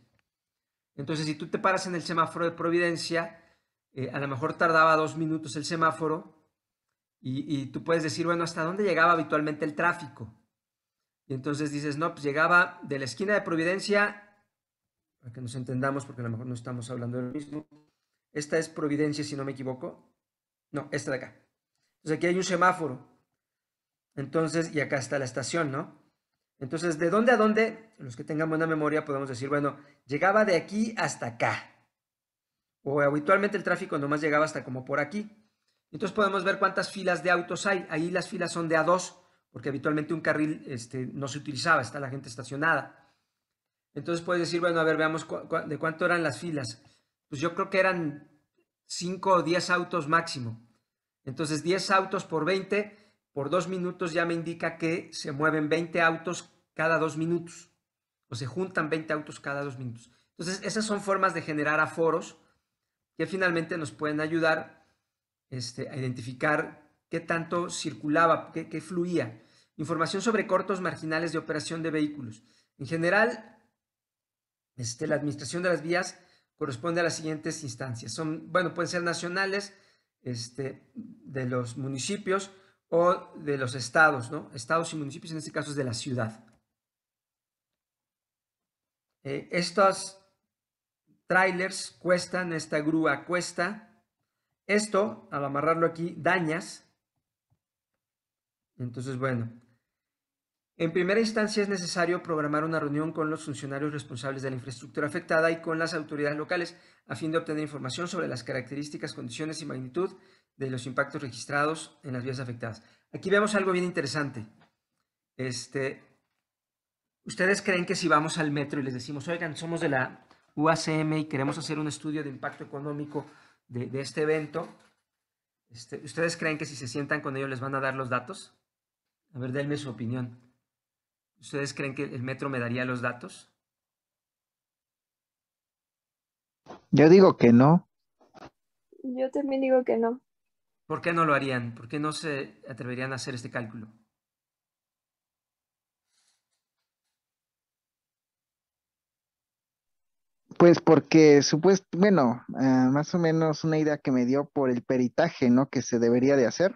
Entonces, si tú te paras en el semáforo de Providencia, eh, a lo mejor tardaba dos minutos el semáforo y tú puedes decir, bueno, ¿hasta dónde llegaba habitualmente el tráfico? Y entonces dices, no, pues llegaba de la esquina de Providencia, para que nos entendamos, porque a lo mejor no estamos hablando de lo mismo. Esta es Providencia, si no me equivoco. No, esta de acá. Entonces aquí hay un semáforo. Entonces, y acá está la estación, ¿no? Entonces, ¿de dónde a dónde? Los que tengan buena memoria podemos decir, bueno, llegaba de aquí hasta acá. O habitualmente el tráfico nomás llegaba hasta como por aquí. Entonces podemos ver cuántas filas de autos hay. Ahí las filas son de a dos porque habitualmente un carril este, no se utilizaba, está la gente estacionada. Entonces puedes decir, bueno, a ver, veamos de cuánto eran las filas. Pues yo creo que eran 5 o 10 autos máximo. Entonces 10 autos por 20, por 2 minutos ya me indica que se mueven 20 autos cada 2 minutos, o se juntan 20 autos cada 2 minutos. Entonces esas son formas de generar aforos que finalmente nos pueden ayudar este, a identificar qué tanto circulaba, qué fluía información sobre cortos marginales de operación de vehículos. En general, este, la administración de las vías corresponde a las siguientes instancias. Son, bueno, pueden ser nacionales, este, de los municipios o de los estados, ¿no? Estados y municipios, en este caso es de la ciudad. Eh, estos trailers cuestan, esta grúa cuesta. Esto, al amarrarlo aquí, dañas. Entonces, bueno, en primera instancia es necesario programar una reunión con los funcionarios responsables de la infraestructura afectada y con las autoridades locales a fin de obtener información sobre las características, condiciones y magnitud de los impactos registrados en las vías afectadas. Aquí vemos algo bien interesante. Este, ¿Ustedes creen que si vamos al metro y les decimos, oigan, somos de la UACM y queremos hacer un estudio de impacto económico de, este evento, este, ¿ustedes creen que si se sientan con ellos les van a dar los datos? A ver, denme su opinión. ¿Ustedes creen que el metro me daría los datos? Yo digo que no. Yo también digo que no. ¿Por qué no lo harían? ¿Por qué no se atreverían a hacer este cálculo? Pues porque supuesto, bueno, eh, más o menos una idea que me dio por el peritaje, ¿no? Que se debería de hacer.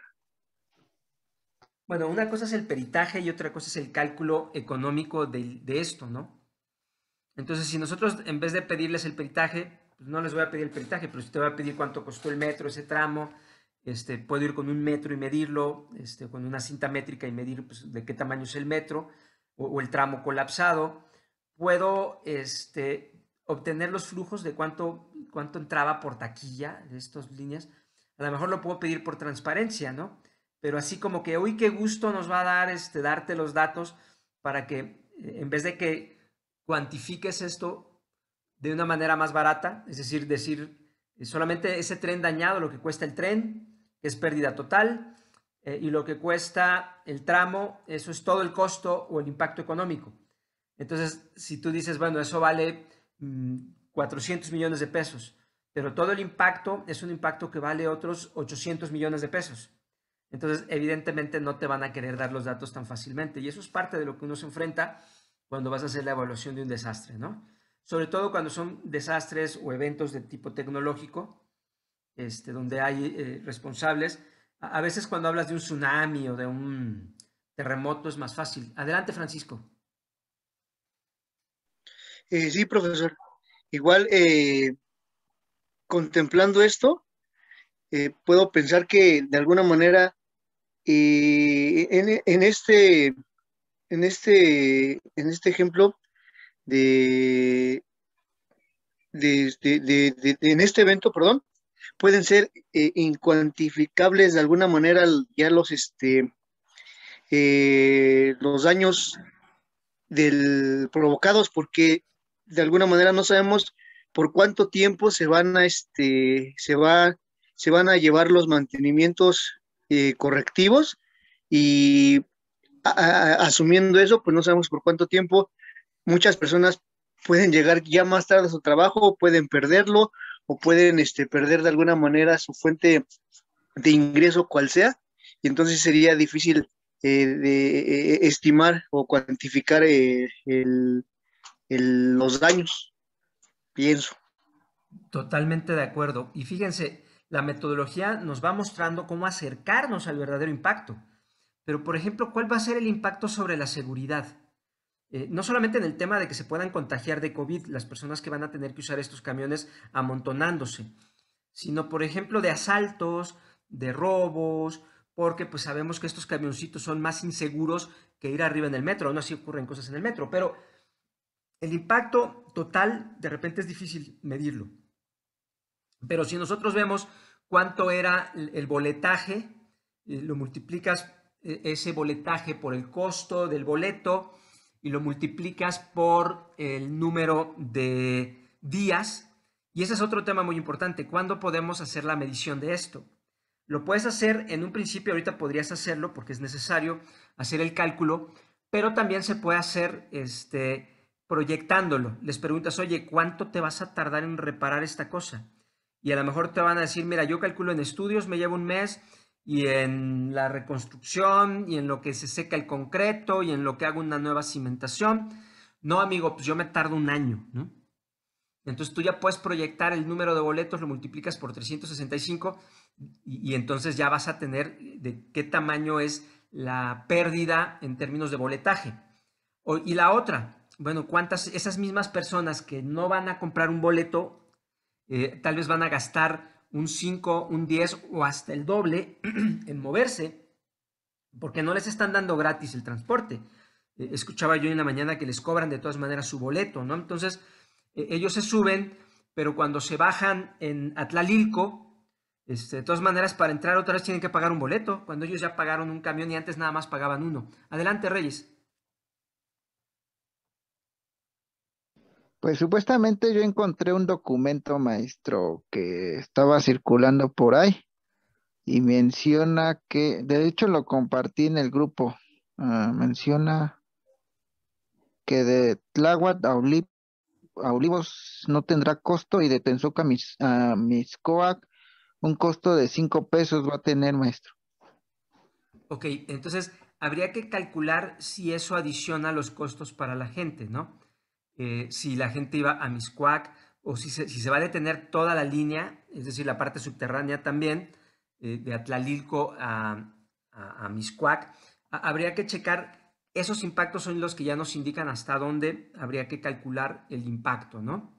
Bueno, una cosa es el peritaje y otra cosa es el cálculo económico de, esto, ¿no? Entonces, si nosotros en vez de pedirles el peritaje, pues no les voy a pedir el peritaje, pero si te voy a pedir cuánto costó el metro, ese tramo, este, puedo ir con un metro y medirlo, este, con una cinta métrica y medir pues, de qué tamaño es el metro o, el tramo colapsado. Puedo este, obtener los flujos de cuánto, cuánto entraba por taquilla de estas líneas. A lo mejor lo puedo pedir por transparencia, ¿no? pero así como que, hoy qué gusto nos va a dar este, darte los datos para que eh, en vez de que cuantifiques esto de una manera más barata, es decir, decir eh, solamente ese tren dañado, lo que cuesta el tren, es pérdida total, eh, y lo que cuesta el tramo, eso es todo el costo o el impacto económico. Entonces, si tú dices, bueno, eso vale 400 mm, millones de pesos, pero todo el impacto es un impacto que vale otros 800 millones de pesos. Entonces, evidentemente no te van a querer dar los datos tan fácilmente. Y eso es parte de lo que uno se enfrenta cuando vas a hacer la evaluación de un desastre, ¿no? Sobre todo cuando son desastres o eventos de tipo tecnológico, este, donde hay eh, responsables. A, veces cuando hablas de un tsunami o de un terremoto es más fácil. Adelante, Francisco. Eh, sí, profesor. Igual, eh, contemplando esto, puedo pensar que de alguna manera y en, en, este, en, este, en este ejemplo de, de, en este evento, perdón, pueden ser eh, incuantificables de alguna manera ya los, este, eh, los daños del, provocados porque de alguna manera no sabemos por cuánto tiempo se van a, este, se va, se van a llevar los mantenimientos eh, correctivos y asumiendo eso, pues no sabemos por cuánto tiempo muchas personas pueden llegar ya más tarde a su trabajo, pueden perderlo o pueden este, perder de alguna manera su fuente de ingreso cual sea, y entonces sería difícil eh, de, eh, estimar o cuantificar el, los daños, pienso. Totalmente de acuerdo. Y fíjense, la metodología nos va mostrando cómo acercarnos al verdadero impacto. Pero, por ejemplo, ¿cuál va a ser el impacto sobre la seguridad? Eh, no solamente en el tema de que se puedan contagiar de COVID las personas que van a tener que usar estos camiones amontonándose, sino, por ejemplo, de asaltos, de robos, porque pues sabemos que estos camioncitos son más inseguros que ir arriba en el metro, Aún así ocurren cosas en el metro, pero el impacto total de repente es difícil medirlo. Pero si nosotros vemos cuánto era el boletaje, eh, lo multiplicas eh, ese boletaje por el costo del boleto y lo multiplicas por el número de días. Y ese es otro tema muy importante. ¿Cuándo podemos hacer la medición de esto? Lo puedes hacer en un principio, ahorita podrías hacerlo porque es necesario hacer el cálculo, pero también se puede hacer este, proyectándolo. Les preguntas, oye, ¿cuánto te vas a tardar en reparar esta cosa? y a lo mejor te van a decir, mira, yo calculo en estudios, me llevo un mes y en la reconstrucción y en lo que se seca el concreto y en lo que hago una nueva cimentación. No, amigo, pues yo me tardo un año, ¿no? Entonces tú ya puedes proyectar el número de boletos, lo multiplicas por 365 y, entonces ya vas a tener de qué tamaño es la pérdida en términos de boletaje. y la otra, bueno, ¿cuántas esas mismas personas que no van a comprar un boleto eh, tal vez van a gastar un 5, un 10 o hasta el doble (clears throat) en moverse, porque no les están dando gratis el transporte. Eh, escuchaba yo en la mañana que les cobran de todas maneras su boleto, ¿no? Entonces, eh, ellos se suben, pero cuando se bajan en Atlalilco, este, de todas maneras, para entrar otra vez tienen que pagar un boleto, cuando ellos ya pagaron un camión y antes nada más pagaban uno. Adelante, Reyes. Pues supuestamente yo encontré un documento maestro que estaba circulando por ahí y menciona que, de hecho lo compartí en el grupo, ah, menciona que de Tláhuac a, Olivos no tendrá costo y de Tenzuca a Miscoac un costo de cinco pesos va a tener maestro. Ok, entonces habría que calcular si eso adiciona los costos para la gente, ¿no? Eh, si la gente iba a Miscuac o si se, va a detener toda la línea, es decir, la parte subterránea también, eh, de Atlalilco a, a, Miscuac. habría que checar, esos impactos son los que ya nos indican hasta dónde habría que calcular el impacto, ¿no?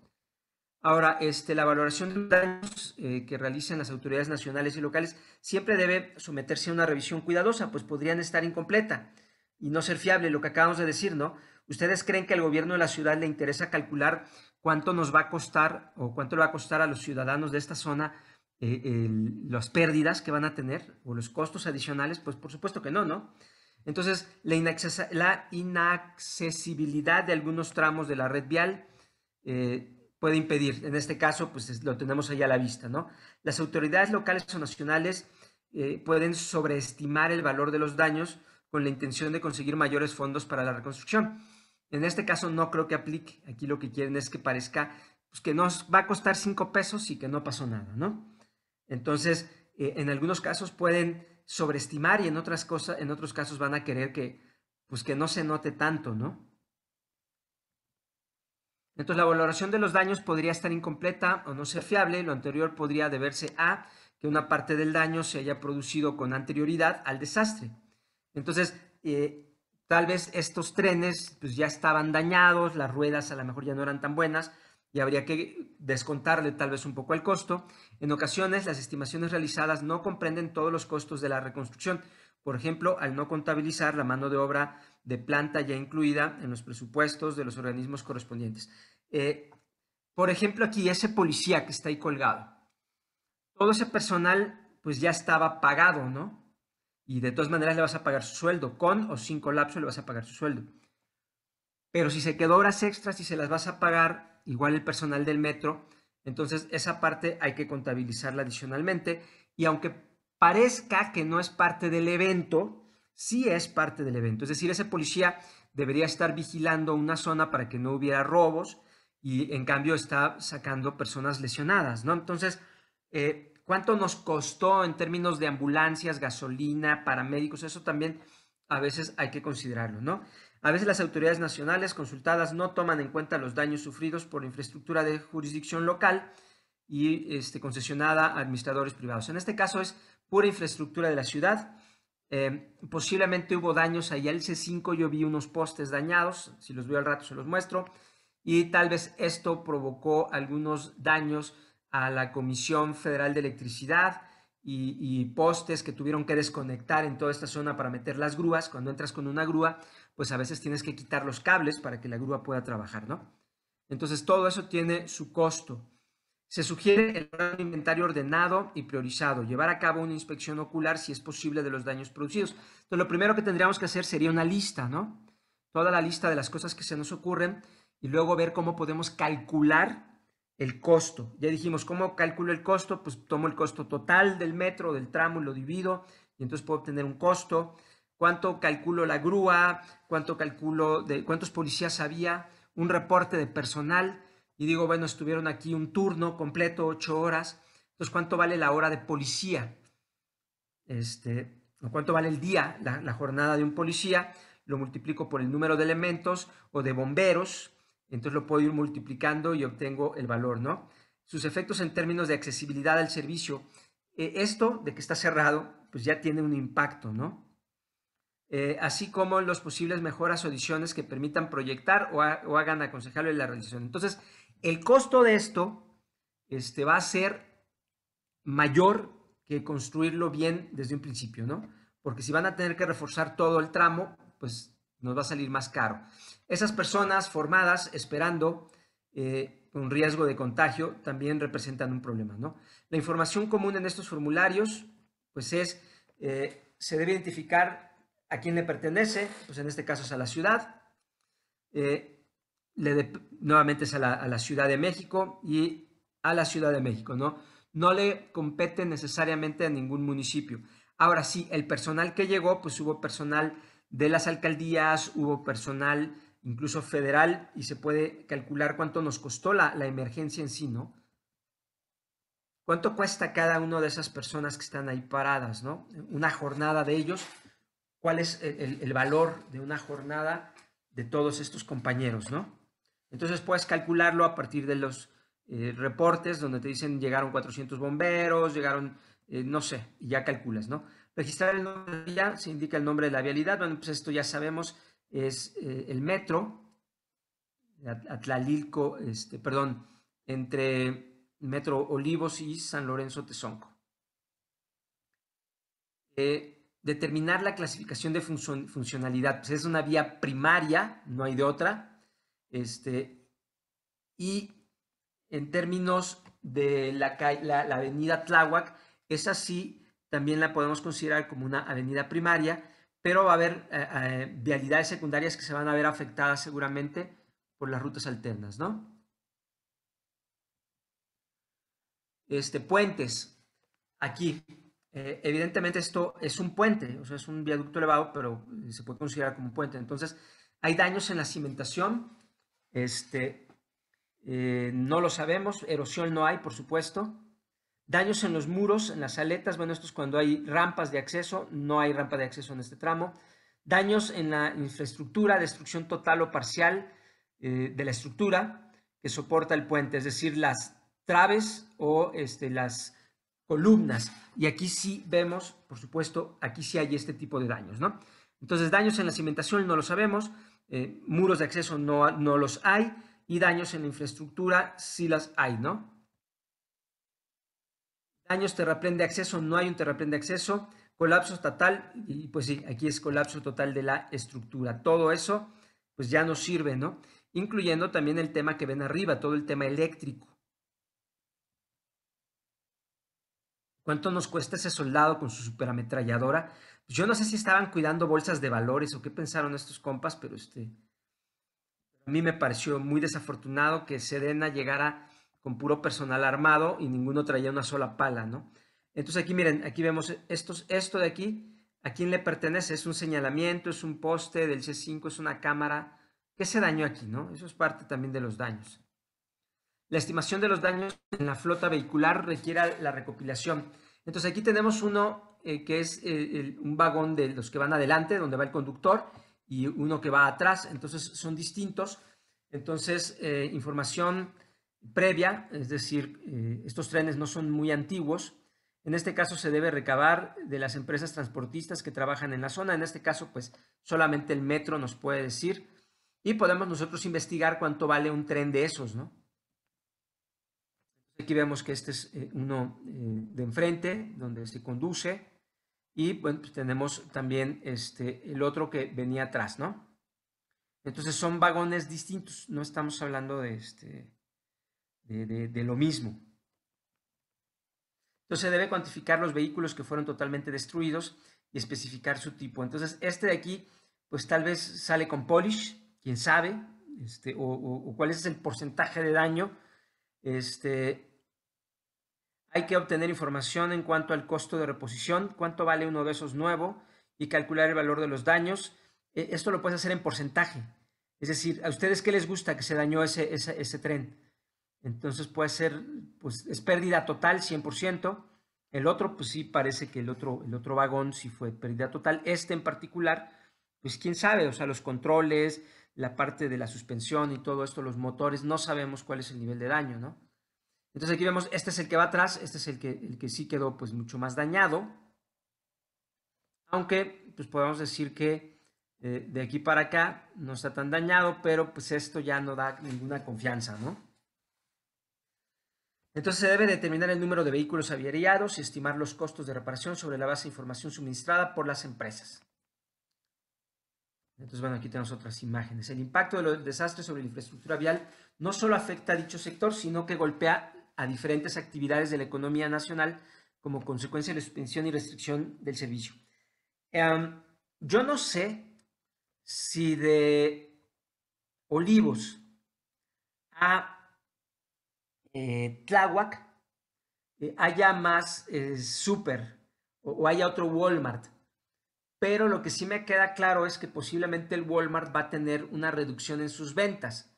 Ahora, este, la valoración de daños eh, que realizan las autoridades nacionales y locales siempre debe someterse a una revisión cuidadosa, pues podrían estar incompleta y no ser fiable, lo que acabamos de decir, ¿no? ¿Ustedes creen que al gobierno de la ciudad le interesa calcular cuánto nos va a costar o cuánto le va a costar a los ciudadanos de esta zona eh, las pérdidas que van a tener o los costos adicionales? Pues por supuesto que no, ¿no? Entonces, la, inaccesibilidad de algunos tramos de la red vial eh, puede impedir. En este caso, pues lo tenemos ahí a la vista, ¿no? Las autoridades locales o nacionales eh, pueden sobreestimar el valor de los daños con la intención de conseguir mayores fondos para la reconstrucción. En este caso no creo que aplique. Aquí lo que quieren es que parezca pues, que nos va a costar cinco pesos y que no pasó nada, ¿no? Entonces, eh, en algunos casos pueden sobreestimar y en, otras cosas, en otros casos van a querer que, pues, que no se note tanto, ¿no? Entonces, la valoración de los daños podría estar incompleta o no ser fiable. Lo anterior podría deberse a que una parte del daño se haya producido con anterioridad al desastre. Entonces, eh, Tal vez estos trenes pues, ya estaban dañados, las ruedas a lo mejor ya no eran tan buenas y habría que descontarle tal vez un poco el costo. En ocasiones las estimaciones realizadas no comprenden todos los costos de la reconstrucción. Por ejemplo, al no contabilizar la mano de obra de planta ya incluida en los presupuestos de los organismos correspondientes. Eh, por ejemplo, aquí ese policía que está ahí colgado. Todo ese personal pues ya estaba pagado, ¿no? Y de todas maneras le vas a pagar su sueldo, con o sin colapso le vas a pagar su sueldo. Pero si se quedó horas extras y se las vas a pagar igual el personal del metro, entonces esa parte hay que contabilizarla adicionalmente. Y aunque parezca que no es parte del evento, sí es parte del evento. Es decir, ese policía debería estar vigilando una zona para que no hubiera robos y en cambio está sacando personas lesionadas, ¿no? Entonces, eh, ¿Cuánto nos costó en términos de ambulancias, gasolina, paramédicos? Eso también a veces hay que considerarlo, ¿no? A veces las autoridades nacionales consultadas no toman en cuenta los daños sufridos por infraestructura de jurisdicción local y este, concesionada a administradores privados. En este caso es pura infraestructura de la ciudad. Em, posiblemente hubo daños ahí al C5, yo vi unos postes dañados, si los veo al rato se los muestro, y tal vez esto provocó algunos daños a la Comisión Federal de Electricidad y, postes que tuvieron que desconectar en toda esta zona para meter las grúas. Cuando entras con una grúa, pues a veces tienes que quitar los cables para que la grúa pueda trabajar, ¿no? Entonces todo eso tiene su costo. Se sugiere el inventario ordenado y priorizado, llevar a cabo una inspección ocular si es posible de los daños producidos. Entonces lo primero que tendríamos que hacer sería una lista, ¿no? Toda la lista de las cosas que se nos ocurren y luego ver cómo podemos calcular el costo. Ya dijimos, ¿cómo calculo el costo? Pues tomo el costo total del metro, del tramo, y lo divido y entonces puedo obtener un costo. ¿Cuánto calculo la grúa? ¿Cuánto calculo de cuántos policías había? Un reporte de personal. Y digo, bueno, estuvieron aquí un turno completo, ocho horas. Entonces, ¿cuánto vale la hora de policía? Este, cuánto vale el día, la jornada de un policía. Lo multiplico por el número de elementos o de bomberos entonces lo puedo ir multiplicando y obtengo el valor, ¿no? Sus efectos en términos de accesibilidad al servicio. Eh, esto de que está cerrado, pues ya tiene un impacto, ¿no? Eh, así como las posibles mejoras o adiciones que permitan proyectar o, hagan o, hagan aconsejable la realización. Entonces, el costo de esto este, va a ser mayor que construirlo bien desde un principio, ¿no? Porque si van a tener que reforzar todo el tramo, pues nos va a salir más caro. Esas personas formadas esperando eh, un riesgo de contagio también representan un problema. ¿no? La información común en estos formularios, pues es, eh, se debe identificar a quién le pertenece, pues en este caso es a la ciudad, eh, le nuevamente es a la, a la, Ciudad de México y a la Ciudad de México, ¿no? No le compete necesariamente a ningún municipio. Ahora sí, el personal que llegó, pues hubo personal de las alcaldías, hubo personal incluso federal y se puede calcular cuánto nos costó la, emergencia en sí, ¿no? ¿Cuánto cuesta cada una de esas personas que están ahí paradas, ¿no? Una jornada de ellos, cuál es el, valor de una jornada de todos estos compañeros, ¿no? Entonces puedes calcularlo a partir de los eh, reportes donde te dicen llegaron 400 bomberos, llegaron, eh, no sé, y ya calculas, ¿no? Registrar el nombre de la vía, se indica el nombre de la vialidad. Bueno, pues esto ya sabemos, es eh, el metro, Atlalilco, este, perdón, entre Metro Olivos y San Lorenzo Tezonco. Eh, determinar la clasificación de funcionalidad, pues es una vía primaria, no hay de otra. Este, y en términos de la, la avenida Tláhuac, es así también la podemos considerar como una avenida primaria, pero va a haber eh, eh, vialidades secundarias que se van a ver afectadas seguramente por las rutas alternas, ¿no? Este, puentes, aquí, eh, evidentemente esto es un puente, o sea, es un viaducto elevado, pero se puede considerar como un puente. Entonces, hay daños en la cimentación, este, no lo sabemos, erosión no hay, por supuesto, Daños en los muros, en las aletas, bueno, esto es cuando hay rampas de acceso, no hay rampa de acceso en este tramo. Daños en la infraestructura, destrucción total o parcial eh, de la estructura que soporta el puente, es decir, las traves o este, las columnas. Y aquí sí vemos, por supuesto, aquí sí hay este tipo de daños, ¿no? Entonces, daños en la cimentación no lo sabemos, eh, muros de acceso no, no los hay y daños en la infraestructura sí las hay, ¿no? años terraplén de acceso, no hay un terraplén de acceso. Colapso total, y pues sí, aquí es colapso total de la estructura. Todo eso, pues ya no sirve, ¿no? Incluyendo también el tema que ven arriba, todo el tema eléctrico. ¿Cuánto nos cuesta ese soldado con su superametralladora? Pues yo no sé si estaban cuidando bolsas de valores o qué pensaron estos compas, pero este, a mí me pareció muy desafortunado que Serena llegara con puro personal armado y ninguno traía una sola pala, ¿no? Entonces aquí miren, aquí vemos estos, esto de aquí, ¿a quién le pertenece? Es un señalamiento, es un poste del C5, es una cámara. ¿Qué se dañó aquí, no? Eso es parte también de los daños. La estimación de los daños en la flota vehicular requiere la recopilación. Entonces aquí tenemos uno eh, que es eh, un vagón de los que van adelante, donde va el conductor, y uno que va atrás, entonces son distintos. Entonces, eh, información previa, es decir, eh, estos trenes no son muy antiguos. En este caso se debe recabar de las empresas transportistas que trabajan en la zona. En este caso, pues solamente el metro nos puede decir y podemos nosotros investigar cuánto vale un tren de esos, ¿no? Aquí vemos que este es eh, uno eh, de enfrente, donde se conduce, y bueno, pues tenemos también este, el otro que venía atrás, ¿no? Entonces son vagones distintos, no estamos hablando de, este, de, lo mismo. Entonces se debe cuantificar los vehículos que fueron totalmente destruidos y especificar su tipo. Entonces este de aquí, pues tal vez sale con polish, quién sabe, este, o, cuál es el porcentaje de daño. Este, hay que obtener información en cuanto al costo de reposición, cuánto vale uno de esos nuevo y calcular el valor de los daños. E, esto lo puedes hacer en porcentaje. Es decir, ¿a ustedes qué les gusta que se dañó ese, ese, ese tren? Entonces puede ser, pues es pérdida total 100%. El otro, pues sí, parece que el otro, el otro vagón sí fue pérdida total. Este en particular, pues quién sabe, o sea, los controles, la parte de la suspensión y todo esto, los motores, no sabemos cuál es el nivel de daño, ¿no? Entonces aquí vemos, este es el que va atrás, este es el que, el que sí quedó pues mucho más dañado. Aunque, pues podemos decir que eh, de aquí para acá no está tan dañado, pero pues esto ya no da ninguna confianza, ¿no? Entonces se debe determinar el número de vehículos averiados y estimar los costos de reparación sobre la base de información suministrada por las empresas. Entonces, bueno, aquí tenemos otras imágenes. El impacto del desastre sobre la infraestructura vial no solo afecta a dicho sector, sino que golpea a diferentes actividades de la economía nacional como consecuencia de la suspensión y restricción del servicio. Em, yo no sé si de Olivos a eh, Tláhuac eh, haya más eh, super o, haya otro Walmart. Pero lo que sí me queda claro es que posiblemente el Walmart va a tener una reducción en sus ventas.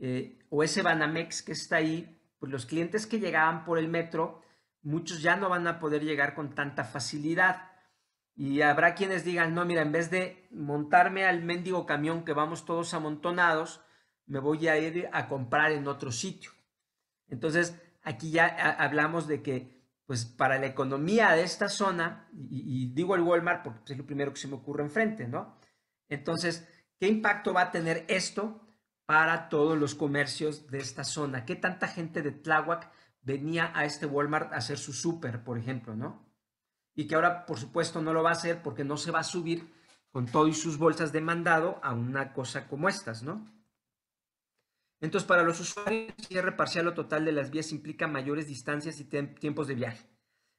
Eh, o ese Banamex que está ahí, pues los clientes que llegaban por el metro, muchos ya no van a poder llegar con tanta facilidad. Y habrá quienes digan, no, mira, en vez de montarme al mendigo camión que vamos todos amontonados, me voy a ir a comprar en otro sitio. Entonces, aquí ya ah, hablamos de que, pues para la economía de esta zona, y, digo el Walmart porque pues, es lo primero que se me ocurre enfrente, ¿no? Entonces, ¿qué impacto va a tener esto para todos los comercios de esta zona? ¿Qué tanta gente de Tláhuac venía a este Walmart a hacer su súper, por ejemplo, ¿no? Y que ahora, por supuesto, no lo va a hacer porque no se va a subir con todo y sus bolsas de mandado a una cosa como estas, ¿no? Entonces, para los usuarios, el cierre parcial o total de las vías implica mayores distancias y tiempos de viaje.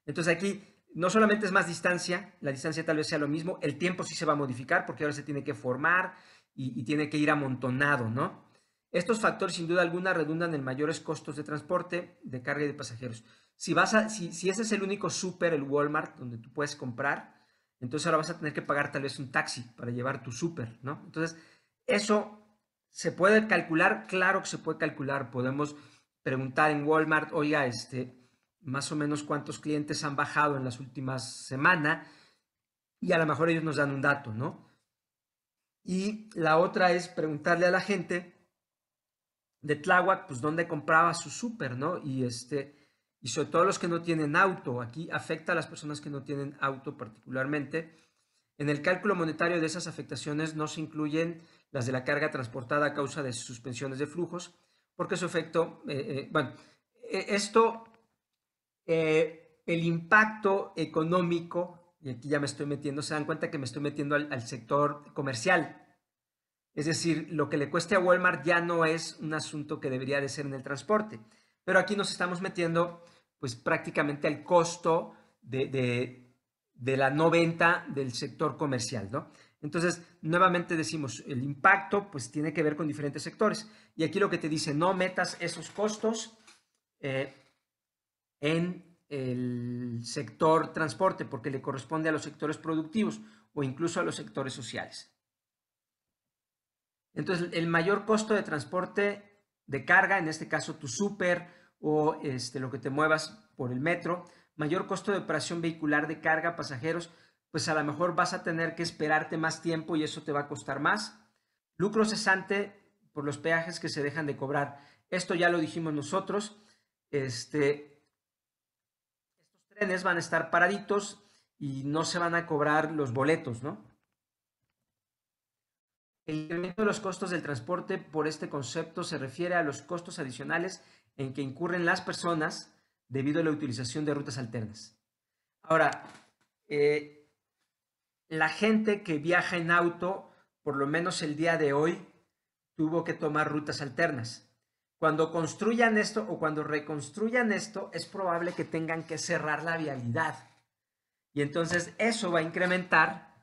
Entonces, aquí no solamente es más distancia, la distancia tal vez sea lo mismo, el tiempo sí se va a modificar porque ahora se tiene que formar y, tiene que ir amontonado, ¿no? Estos factores, sin duda alguna, redundan en mayores costos de transporte, de carga y de pasajeros. Si, vas a, si, si ese es el único súper, el Walmart, donde tú puedes comprar, entonces ahora vas a tener que pagar tal vez un taxi para llevar tu súper, ¿no? Entonces, eso ¿Se puede calcular? Claro que se puede calcular. Podemos preguntar en Walmart, oiga, este, más o menos cuántos clientes han bajado en las últimas semanas y a lo mejor ellos nos dan un dato, ¿no? Y la otra es preguntarle a la gente de Tláhuac, pues dónde compraba su súper, ¿no? Y este y sobre todo los que no tienen auto, aquí afecta a las personas que no tienen auto particularmente. En el cálculo monetario de esas afectaciones no se incluyen las de la carga transportada a causa de suspensiones de flujos, porque su efecto, eh, eh, bueno, eh, esto, el impacto económico, y aquí ya me estoy metiendo, se dan cuenta que me estoy metiendo al, sector comercial. Es decir, lo que le cueste a Walmart ya no es un asunto que debería de ser en el transporte, pero aquí nos estamos metiendo pues prácticamente al costo de, de, de la no del sector comercial, ¿no? Entonces, nuevamente decimos, el impacto pues tiene que ver con diferentes sectores. Y aquí lo que te dice, no metas esos costos eh, en el sector transporte porque le corresponde a los sectores productivos o incluso a los sectores sociales. Entonces, el mayor costo de transporte de carga, en este caso tu súper o este, lo que te muevas por el metro, mayor costo de operación vehicular de carga, pasajeros, pues a lo mejor vas a tener que esperarte más tiempo y eso te va a costar más. Lucro cesante por los peajes que se dejan de cobrar. Esto ya lo dijimos nosotros. Este, estos trenes van a estar paraditos y no se van a cobrar los boletos, ¿no? El incremento de los costos del transporte por este concepto se refiere a los costos adicionales en que incurren las personas debido a la utilización de rutas alternas. Ahora, eh, la gente que viaja en auto, por lo menos el día de hoy, tuvo que tomar rutas alternas. Cuando construyan esto o cuando reconstruyan esto, es probable que tengan que cerrar la vialidad. Y entonces eso va a incrementar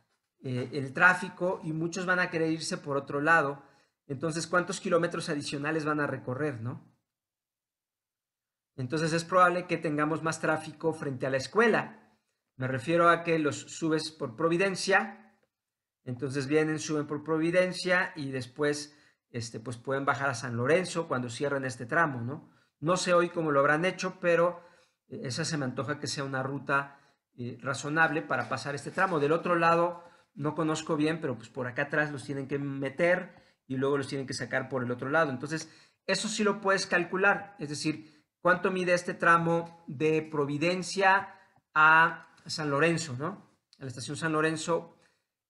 eh, el tráfico y muchos van a querer irse por otro lado. Entonces, ¿cuántos kilómetros adicionales van a recorrer, no? Entonces es probable que tengamos más tráfico frente a la escuela me refiero a que los subes por providencia, entonces vienen, suben por providencia y después este, pues pueden bajar a San Lorenzo cuando cierren este tramo, ¿no? No sé hoy cómo lo habrán hecho, pero eh, esa se me antoja que sea una ruta eh, razonable para pasar este tramo. Del otro lado, no conozco bien, pero pues por acá atrás los tienen que meter y luego los tienen que sacar por el otro lado. Entonces, eso sí lo puedes calcular, es decir, cuánto mide este tramo de Providencia a a San Lorenzo, ¿no? A la estación San Lorenzo.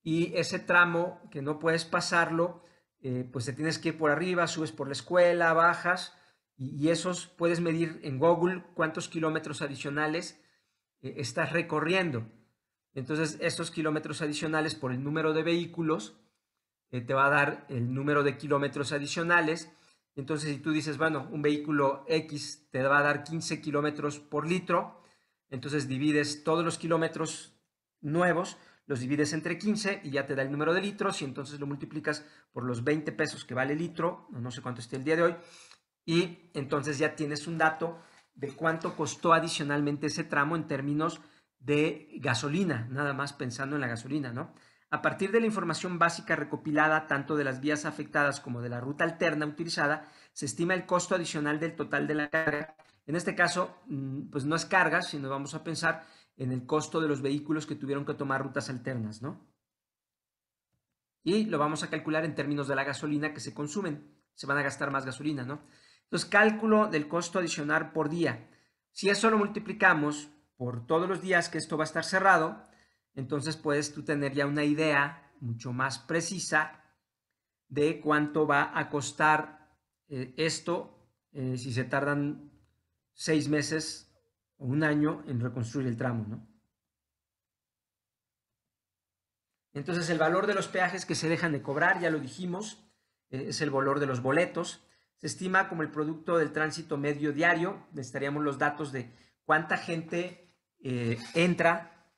Y ese tramo que no puedes pasarlo, eh, pues te tienes que ir por arriba, subes por la escuela, bajas, y, esos puedes medir en Google cuántos kilómetros adicionales eh, estás recorriendo. Entonces, estos kilómetros adicionales por el número de vehículos eh, te va a dar el número de kilómetros adicionales. Entonces, si tú dices, bueno, un vehículo X te va a dar 15 kilómetros por litro, entonces divides todos los kilómetros nuevos, los divides entre 15 y ya te da el número de litros y entonces lo multiplicas por los 20 pesos que vale el litro, no sé cuánto esté el día de hoy, y entonces ya tienes un dato de cuánto costó adicionalmente ese tramo en términos de gasolina, nada más pensando en la gasolina, ¿no? A partir de la información básica recopilada tanto de las vías afectadas como de la ruta alterna utilizada, se estima el costo adicional del total de la carga en este caso, mm, pues no es carga, sino vamos a pensar en el costo de los vehículos que tuvieron que tomar rutas alternas, ¿no? Y lo vamos a calcular en términos de la gasolina que se consumen. Se van a gastar más gasolina, ¿no? Entonces, cálculo del costo adicional por día. Si eso lo multiplicamos por todos los días que esto va a estar cerrado, entonces puedes tú tener ya una idea mucho más precisa de cuánto va a costar eh, esto eh, si se tardan seis meses o un año en reconstruir el tramo, ¿no? Entonces, el valor de los peajes que se dejan de cobrar, ya lo dijimos, eh, es el valor de los boletos. Se estima como el producto del tránsito medio diario. Necesitaríamos los datos de cuánta gente eh, entra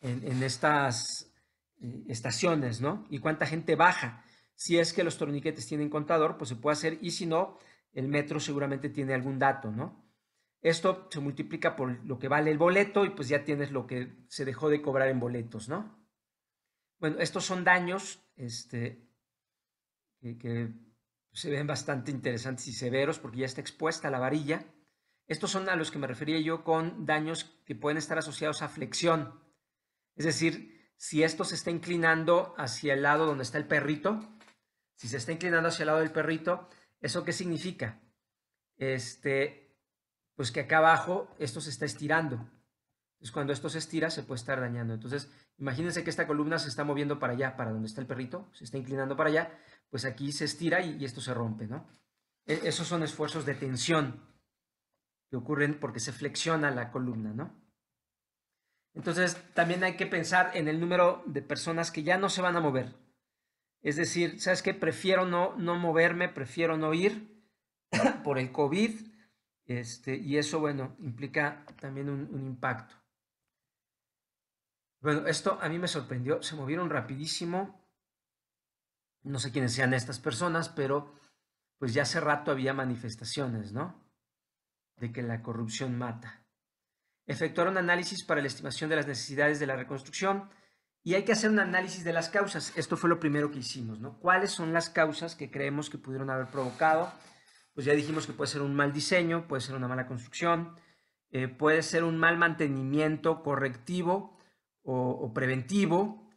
en, estas eh, estaciones, ¿no? Y cuánta gente baja. Si es que los torniquetes tienen contador, pues se puede hacer. Y si no, el metro seguramente tiene algún dato, ¿no? Esto se multiplica por lo que vale el boleto y pues ya tienes lo que se dejó de cobrar en boletos, ¿no? Bueno, estos son daños este, que, que se ven bastante interesantes y severos porque ya está expuesta la varilla. Estos son a los que me refería yo con daños que pueden estar asociados a flexión. Es decir, si esto se está inclinando hacia el lado donde está el perrito, si se está inclinando hacia el lado del perrito, ¿eso qué significa? Este, pues que acá abajo esto se está estirando. Entonces, cuando esto se estira, se puede estar dañando. Entonces, imagínense que esta columna se está moviendo para allá, para donde está el perrito, se está inclinando para allá, pues aquí se estira y, esto se rompe, ¿no? E, esos son esfuerzos de tensión que ocurren porque se flexiona la columna, ¿no? Entonces, también hay que pensar en el número de personas que ya no se van a mover. Es decir, ¿sabes qué? Prefiero no, no moverme, prefiero no ir por el COVID, este, y eso, bueno, implica también un, un, impacto. Bueno, esto a mí me sorprendió, se movieron rapidísimo. No sé quiénes sean estas personas, pero pues ya hace rato había manifestaciones, ¿no? De que la corrupción mata. Efectuaron análisis para la estimación de las necesidades de la reconstrucción y hay que hacer un análisis de las causas. Esto fue lo primero que hicimos, ¿no? ¿Cuáles son las causas que creemos que pudieron haber provocado? pues ya dijimos que puede ser un mal diseño, puede ser una mala construcción, eh, puede ser un mal mantenimiento correctivo o, preventivo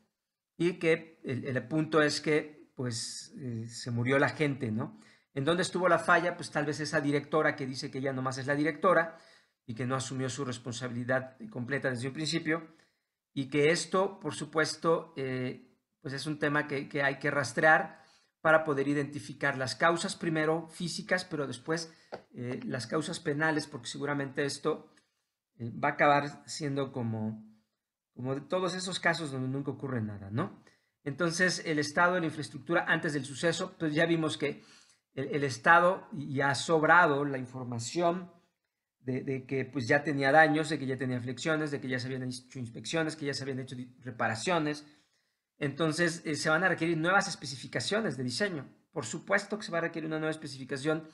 y que el, punto es que pues eh, se murió la gente, ¿no? ¿En dónde estuvo la falla? Pues tal vez esa directora que dice que ya nomás es la directora y que no asumió su responsabilidad completa desde un principio y que esto, por supuesto, eh, pues es un tema que hay que rastrear para poder identificar las causas primero físicas, pero después eh, las causas penales, porque seguramente esto eh, va a acabar siendo como, como de todos esos casos donde nunca ocurre nada, ¿no? Entonces, el estado de la infraestructura antes del suceso, pues ya vimos que el, estado ya ha sobrado la información de, que pues ya tenía daños, de que ya tenía flexiones, de que ya se habían hecho inspecciones, que ya se habían hecho reparaciones, entonces, eh, se van a requerir nuevas especificaciones de diseño. Por supuesto que se va a requerir una nueva especificación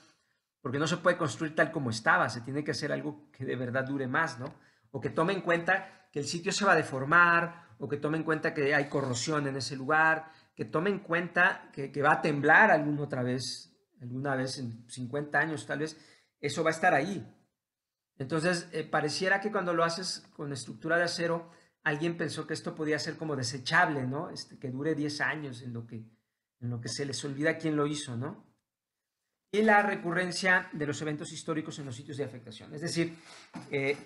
porque no se puede construir tal como estaba, se tiene que hacer algo que de verdad dure más, ¿no? O que tome en cuenta que el sitio se va a deformar, o que tome en cuenta que hay corrosión en ese lugar, que tome en cuenta que, va a temblar alguna otra vez, alguna vez en 50 años tal vez, eso va a estar ahí. Entonces, eh, pareciera que cuando lo haces con estructura de acero, alguien pensó que esto podía ser como desechable, ¿no? Este, que dure 10 años en lo, que, en lo que se les olvida quién lo hizo, ¿no? Y la recurrencia de los eventos históricos en los sitios de afectación. Es decir, eh,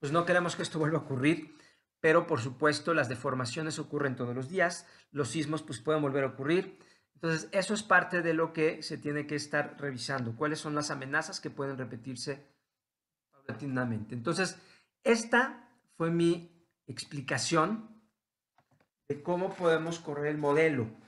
pues no queremos que esto vuelva a ocurrir, pero por supuesto las deformaciones ocurren todos los días, los sismos pues pueden volver a ocurrir. Entonces, eso es parte de lo que se tiene que estar revisando, cuáles son las amenazas que pueden repetirse paulatinamente. Entonces, esta fue mi explicación de cómo podemos correr el modelo.